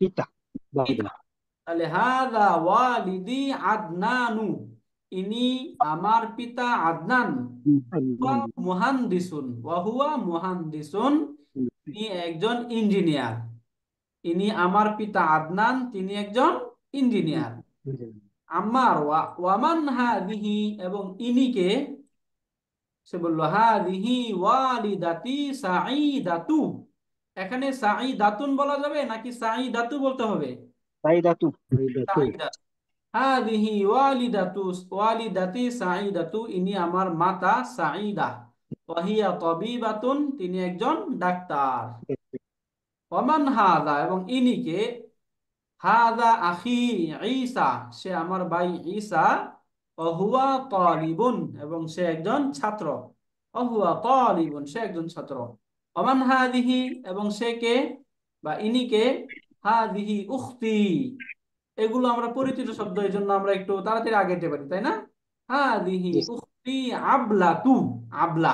পিতা তাহলে হাদা ওয়ালিদি আদনানু ইনি আমার পিতা Adnan মুহান্দিসুন ওয়াহুয়া মুহান্দিসুন ini ekjon engineer. Ini Amar Pita Adnan, ini ekjon engineer. Amar wa waman hadhi, abang ini ke sebelah hadhi walidati sa'i datu. Ekane sa'i datun bola jabe, naki sa'i datu bolta hobe. Sa'i datu. Hadhi walidatu walidati sa'i datu ini Amar mata sa'ida. ওয়াহিয়া তবিবাতুন তিনি একজন doctor Oman হাদা এবং ইনি কে হাদা আখি ঈসা সে আমার ভাই ঈসা অহুয়া তলিবুন এবং সে একজন ছাত্র অহুয়া তলিবুন সে একজন ছাত্র অমান হাদিহি এবং সে কে বা ইনি ইনিকে হাদিহি উখতি এগুলো আমরা পরিচিত শব্দ এই জন্য আমরা একটু তাড়াতাড়ি আগে যেতে পারি তাই না হাদিহি উখতি আবলা তু আবলা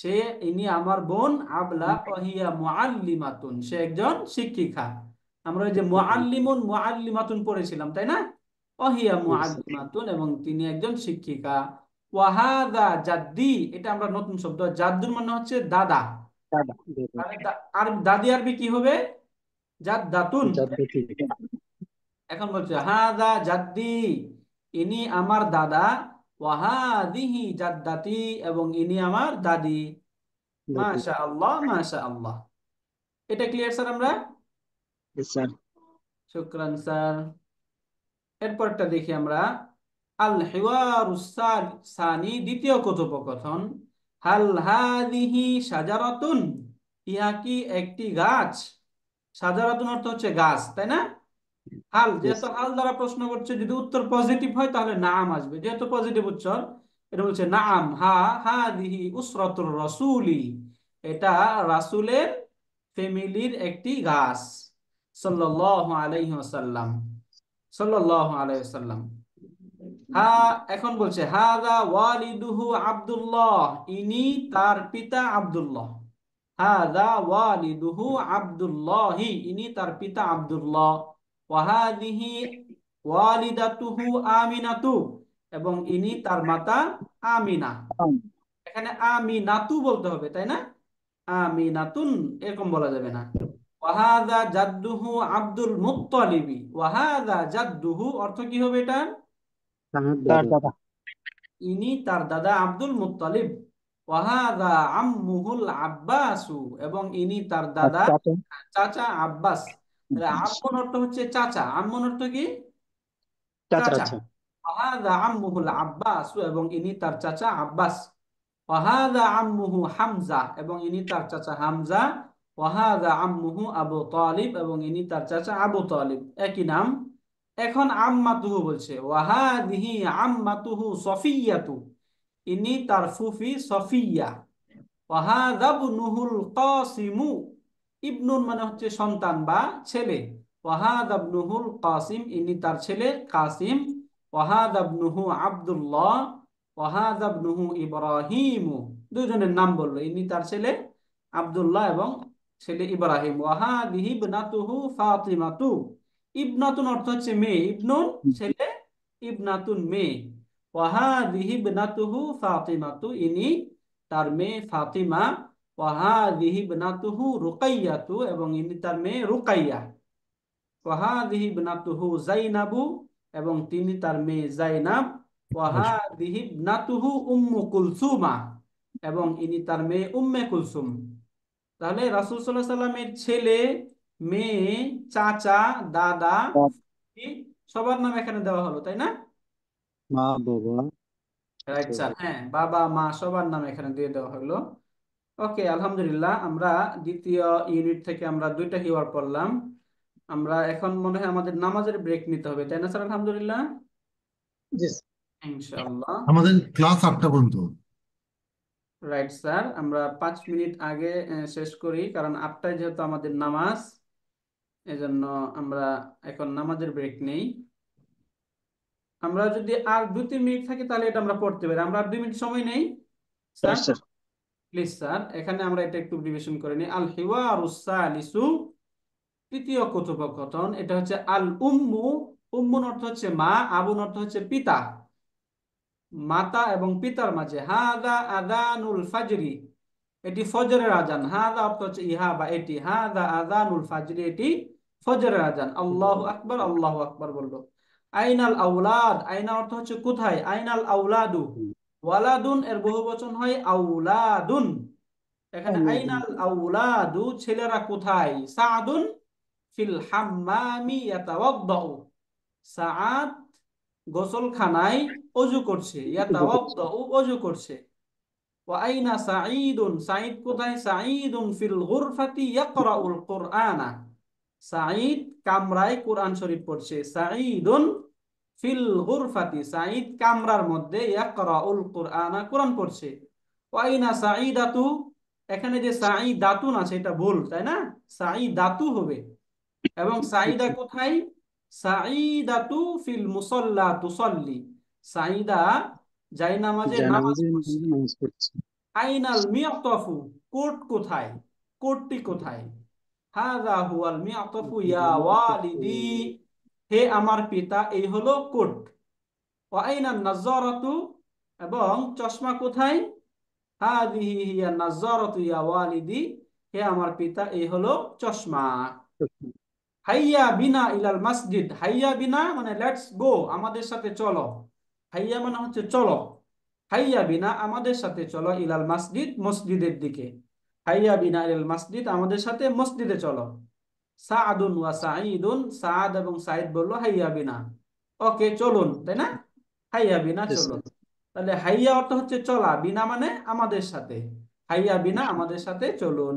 সে ইনি আমার বোন আবলা অহিয়া আচ্ছা। মুআল্লিমাতুন সে একজন শিক্ষিকা আমরা যে মুআল্লিমুন মুআল্লিমাতুন পড়েছিলাম তাই না অহিয়া মুআল্লিমাতুন এবং তিনি একজন শিক্ষিকা ওয়াহাদা জাদ্দি এটা আমরা নতুন শব্দ জাদ্দুর মানে হচ্ছে দাদা আর দাদি আরবি কি হবে জাদ্দাতুন এখন বলছে হাদা জাদ্দি ইনি আমার দাদা ওয়াহাদিহি জাদ্দাতি এবং ইনি আমার দাদি মাশা আল্লাহ মাশা আল্লাহ এটা ক্লিয়ার স্যার আমরা স্যার শুক্রান স্যার এরপরটা দেখি আমরা আল সানি দ্বিতীয় কথোপকথন হাল হাদিহি সাজারাতুন ইহা কি একটি গাছ সাজারাতুন অর্থ হচ্ছে গাছ তাই না হাল যেহেতু হাল দ্বারা প্রশ্ন করছে যদি উত্তর পজিটিভ হয় তাহলে নাম আসবে যেহেতু পজিটিভ এটা বলছে নাম হা হা দিহি উসরতুর রসুলি এটা রাসুলের ফ্যামিলির একটি গাছ আলাইহি আলাইহি হা এখন বলছে হাদা ওয়ালিদুহু আব্দুল্লাহ ইনি তার পিতা আব্দুল্লাহ হাদা ওয়ালিদুহু আব্দুল্লাহি ইনি তার পিতা আব্দুল্লাহ ওয়াহাদিহি ওয়ালিদাতুহু আমিনাতু এবং ইনি তার মাতা আমিনা এখানে আমিনাতু বলতে হবে তাই না আমিনাতুন এরকম বলা যাবে না ওয়াহাদা জাদ্দুহু আব্দুল মুত্তালিবি ওয়াহাদা জাদ্দুহু অর্থ কি হবে এটা ইনি তার দাদা আব্দুল মুত্তালিব ওয়াহাদা আম্মুহুল আব্বাসু এবং ইনি তার দাদা চাচা আব্বাস তাহলে অর্থ হচ্ছে চাচা আম্মুন অর্থ কি চাচা চাচা আচ্ছা। ফাহাদা আম্মুহুল আব্বাস এবং ইনি তার চাচা আব্বাস ওয়াহাদা আম্মুহু হামজা এবং ইনি তার চাচা হামজা ওয়াহাদা আম্মুহু আবু তালিব এবং ইনি তার চাচা আবু তালিব একই নাম এখন আম্মাতুহু বলছে ওয়াহাদিহি আম্মাতুহু সফিয়াতু ইনি তার ফুফি সফিয়া ওয়াহাদা বুনুহুল কাসিমু ইবনুন মানে হচ্ছে সন্তান বা ছেলে ওয়াহাদ আবনুহুল কাসিম ইনি তার ছেলে কাসিম ওয়াহাদ আবনুহু আবদুল্লাহ ওয়াহাদ আবনুহু ইব্রাহিমু দুজনের নাম বললো ইনি তার ছেলে আবদুল্লাহ এবং ছেলে ইব্রাহিম ওয়াহাদ ইবনাতুহু ফাতিমাতু ইবনাতুন অর্থ হচ্ছে মেয়ে ইবনুন ছেলে ইবনাতুন মেয়ে ওয়াহাদ ইবনাতুহু ফাতিমাতু ইনি তার মেয়ে ফাতিমা ওয়াহাদিহি বনাতুহু রুকাইয়াতু এবং ইনি তার মেয়ে রুকাইয়া ওয়াহাদিহি বনাতুহু জাইনাবু এবং তিনি তার মেয়ে জাইনাব ওয়াহাদিহি আচ্ছা। বনাতুহু উম্মু কুলসুমা এবং ইনি তার মেয়ে উম্মে কুলসুম তাহলে রাসুল সাল্লাহ ছেলে মেয়ে চাচা দাদা সবার নাম এখানে দেওয়া হলো তাই না মা বাবা হ্যাঁ বাবা মা সবার নাম এখানে দিয়ে দেওয়া হলো ওকে আলহামদুলিল্লাহ আমরা দ্বিতীয় ইউনিট থেকে আমরা দুইটা হিওয়ার পড়লাম আমরা এখন মনে হয় আমাদের নামাজের ব্রেক নিতে হবে তাই না স্যার আলহামদুলিল্লাহ ইনশাআল্লাহ আমাদের ক্লাস আটটা পর্যন্ত রাইট স্যার আমরা পাঁচ মিনিট আগে শেষ করি কারণ আটটায় যেহেতু আমাদের নামাজ এজন্য আমরা এখন নামাজের ব্রেক নেই আমরা যদি আর দু তিন মিনিট থাকে তাহলে এটা আমরা পড়তে পারি আমরা আর দুই মিনিট সময় নেই স্যার প্লিজ স্যার এখানে আমরা এটা একটু রিভিশন করে নিই আল হিওয়ারুসালিসু তৃতীয় কথোপকথন এটা হচ্ছে আল উম্মু উম্মুন অর্থ হচ্ছে মা আবুন অর্থ হচ্ছে পিতা মাতা এবং পিতার মাঝে হাদা আদানুল ফাজরি এটি ফজরের আজান হাদা অর্থ হচ্ছে ইহা বা এটি হাদা আদানুল ফাজরি এটি ফজরের আজান আল্লাহ আকবর আল্লাহ আকবর বললো আইনাল আউলাদ আইনা অর্থ হচ্ছে কোথায় আইনাল আউলাদু ওয়ালাদুন এর বহুবচন হয় আউলাদুন এখানে আইনাল আউলাদু ছেলেরা কোথায় সাদুন ফিল হাম্মামি ইয়াতাওয়াদ্দাউ সাআদ গোসলখানায় অজু করছে ইয়াতাওয়াদ্দাউ অজু করছে ওয়া আইনা সাঈদুন সাঈদ কোথায় সাঈদুন ফিল গুরফাতি ইয়াকরাউল কুরআনা সাঈদ কামরায় কুরআন শরীফ পড়ছে সাঈদুন ফিল সাঈদ কামরার মধ্যে ইয়াকরাউল কুরআনা পড়ছে ওয়াইনা সাঈদাতু এখানে যে সাঈদাতুন আছে এটা ভুল তাই না সাঈদাতু হবে এবং সাঈদা কোথায় সাঈদাতু ফিল মুসাল্লা তুসাল্লি সাঈদা যাই নামাজে নামাজ পড়ছে আইনাল মিয়াতফু কোট কোথায় কোটটি কোথায় হাযা হুয়াল মিয়াতফু ইয়া ওয়ালিদি হে আমার পিতা এই হলো কোট ওয়াইনান নাজরাতু এবং চশমা কোথায় হে আমার পিতা এই হলো চশমা হাইয়া বিনা ইলাল মসজিদ হাইয়া বিনা মানে লেটস গো আমাদের সাথে চলো হাইয়া মানে হচ্ছে চলো হাইয়া বিনা আমাদের সাথে চলো ইলাল মসজিদ মসজিদের দিকে হাইয়া বিনা ইলাল মসজিদ আমাদের সাথে মসজিদে চলো সাদুন ওয়া সাঈদুন সাদ এবং সাঈদ বলল ওকে চলুন তাই না চলুন তাহলে হাইয়া অর্থ হচ্ছে চলা বিনা মানে আমাদের সাথে হাইয়া বিনা আমাদের সাথে চলুন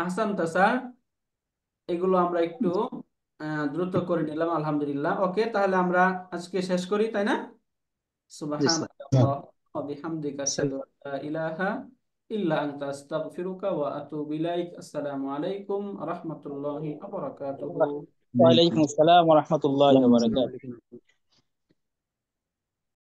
আহসান তাসার এগুলো আমরা একটু দ্রুত করে নিলাম আলহামদুলিল্লাহ ওকে তাহলে আমরা আজকে শেষ করি তাই না সুবহানাল্লাহ ইলাহা إلا أنت أستغفرك وأتوب إليك السلام عليكم ورحمة الله وبركاته وعليكم السلام ورحمة الله وبركاته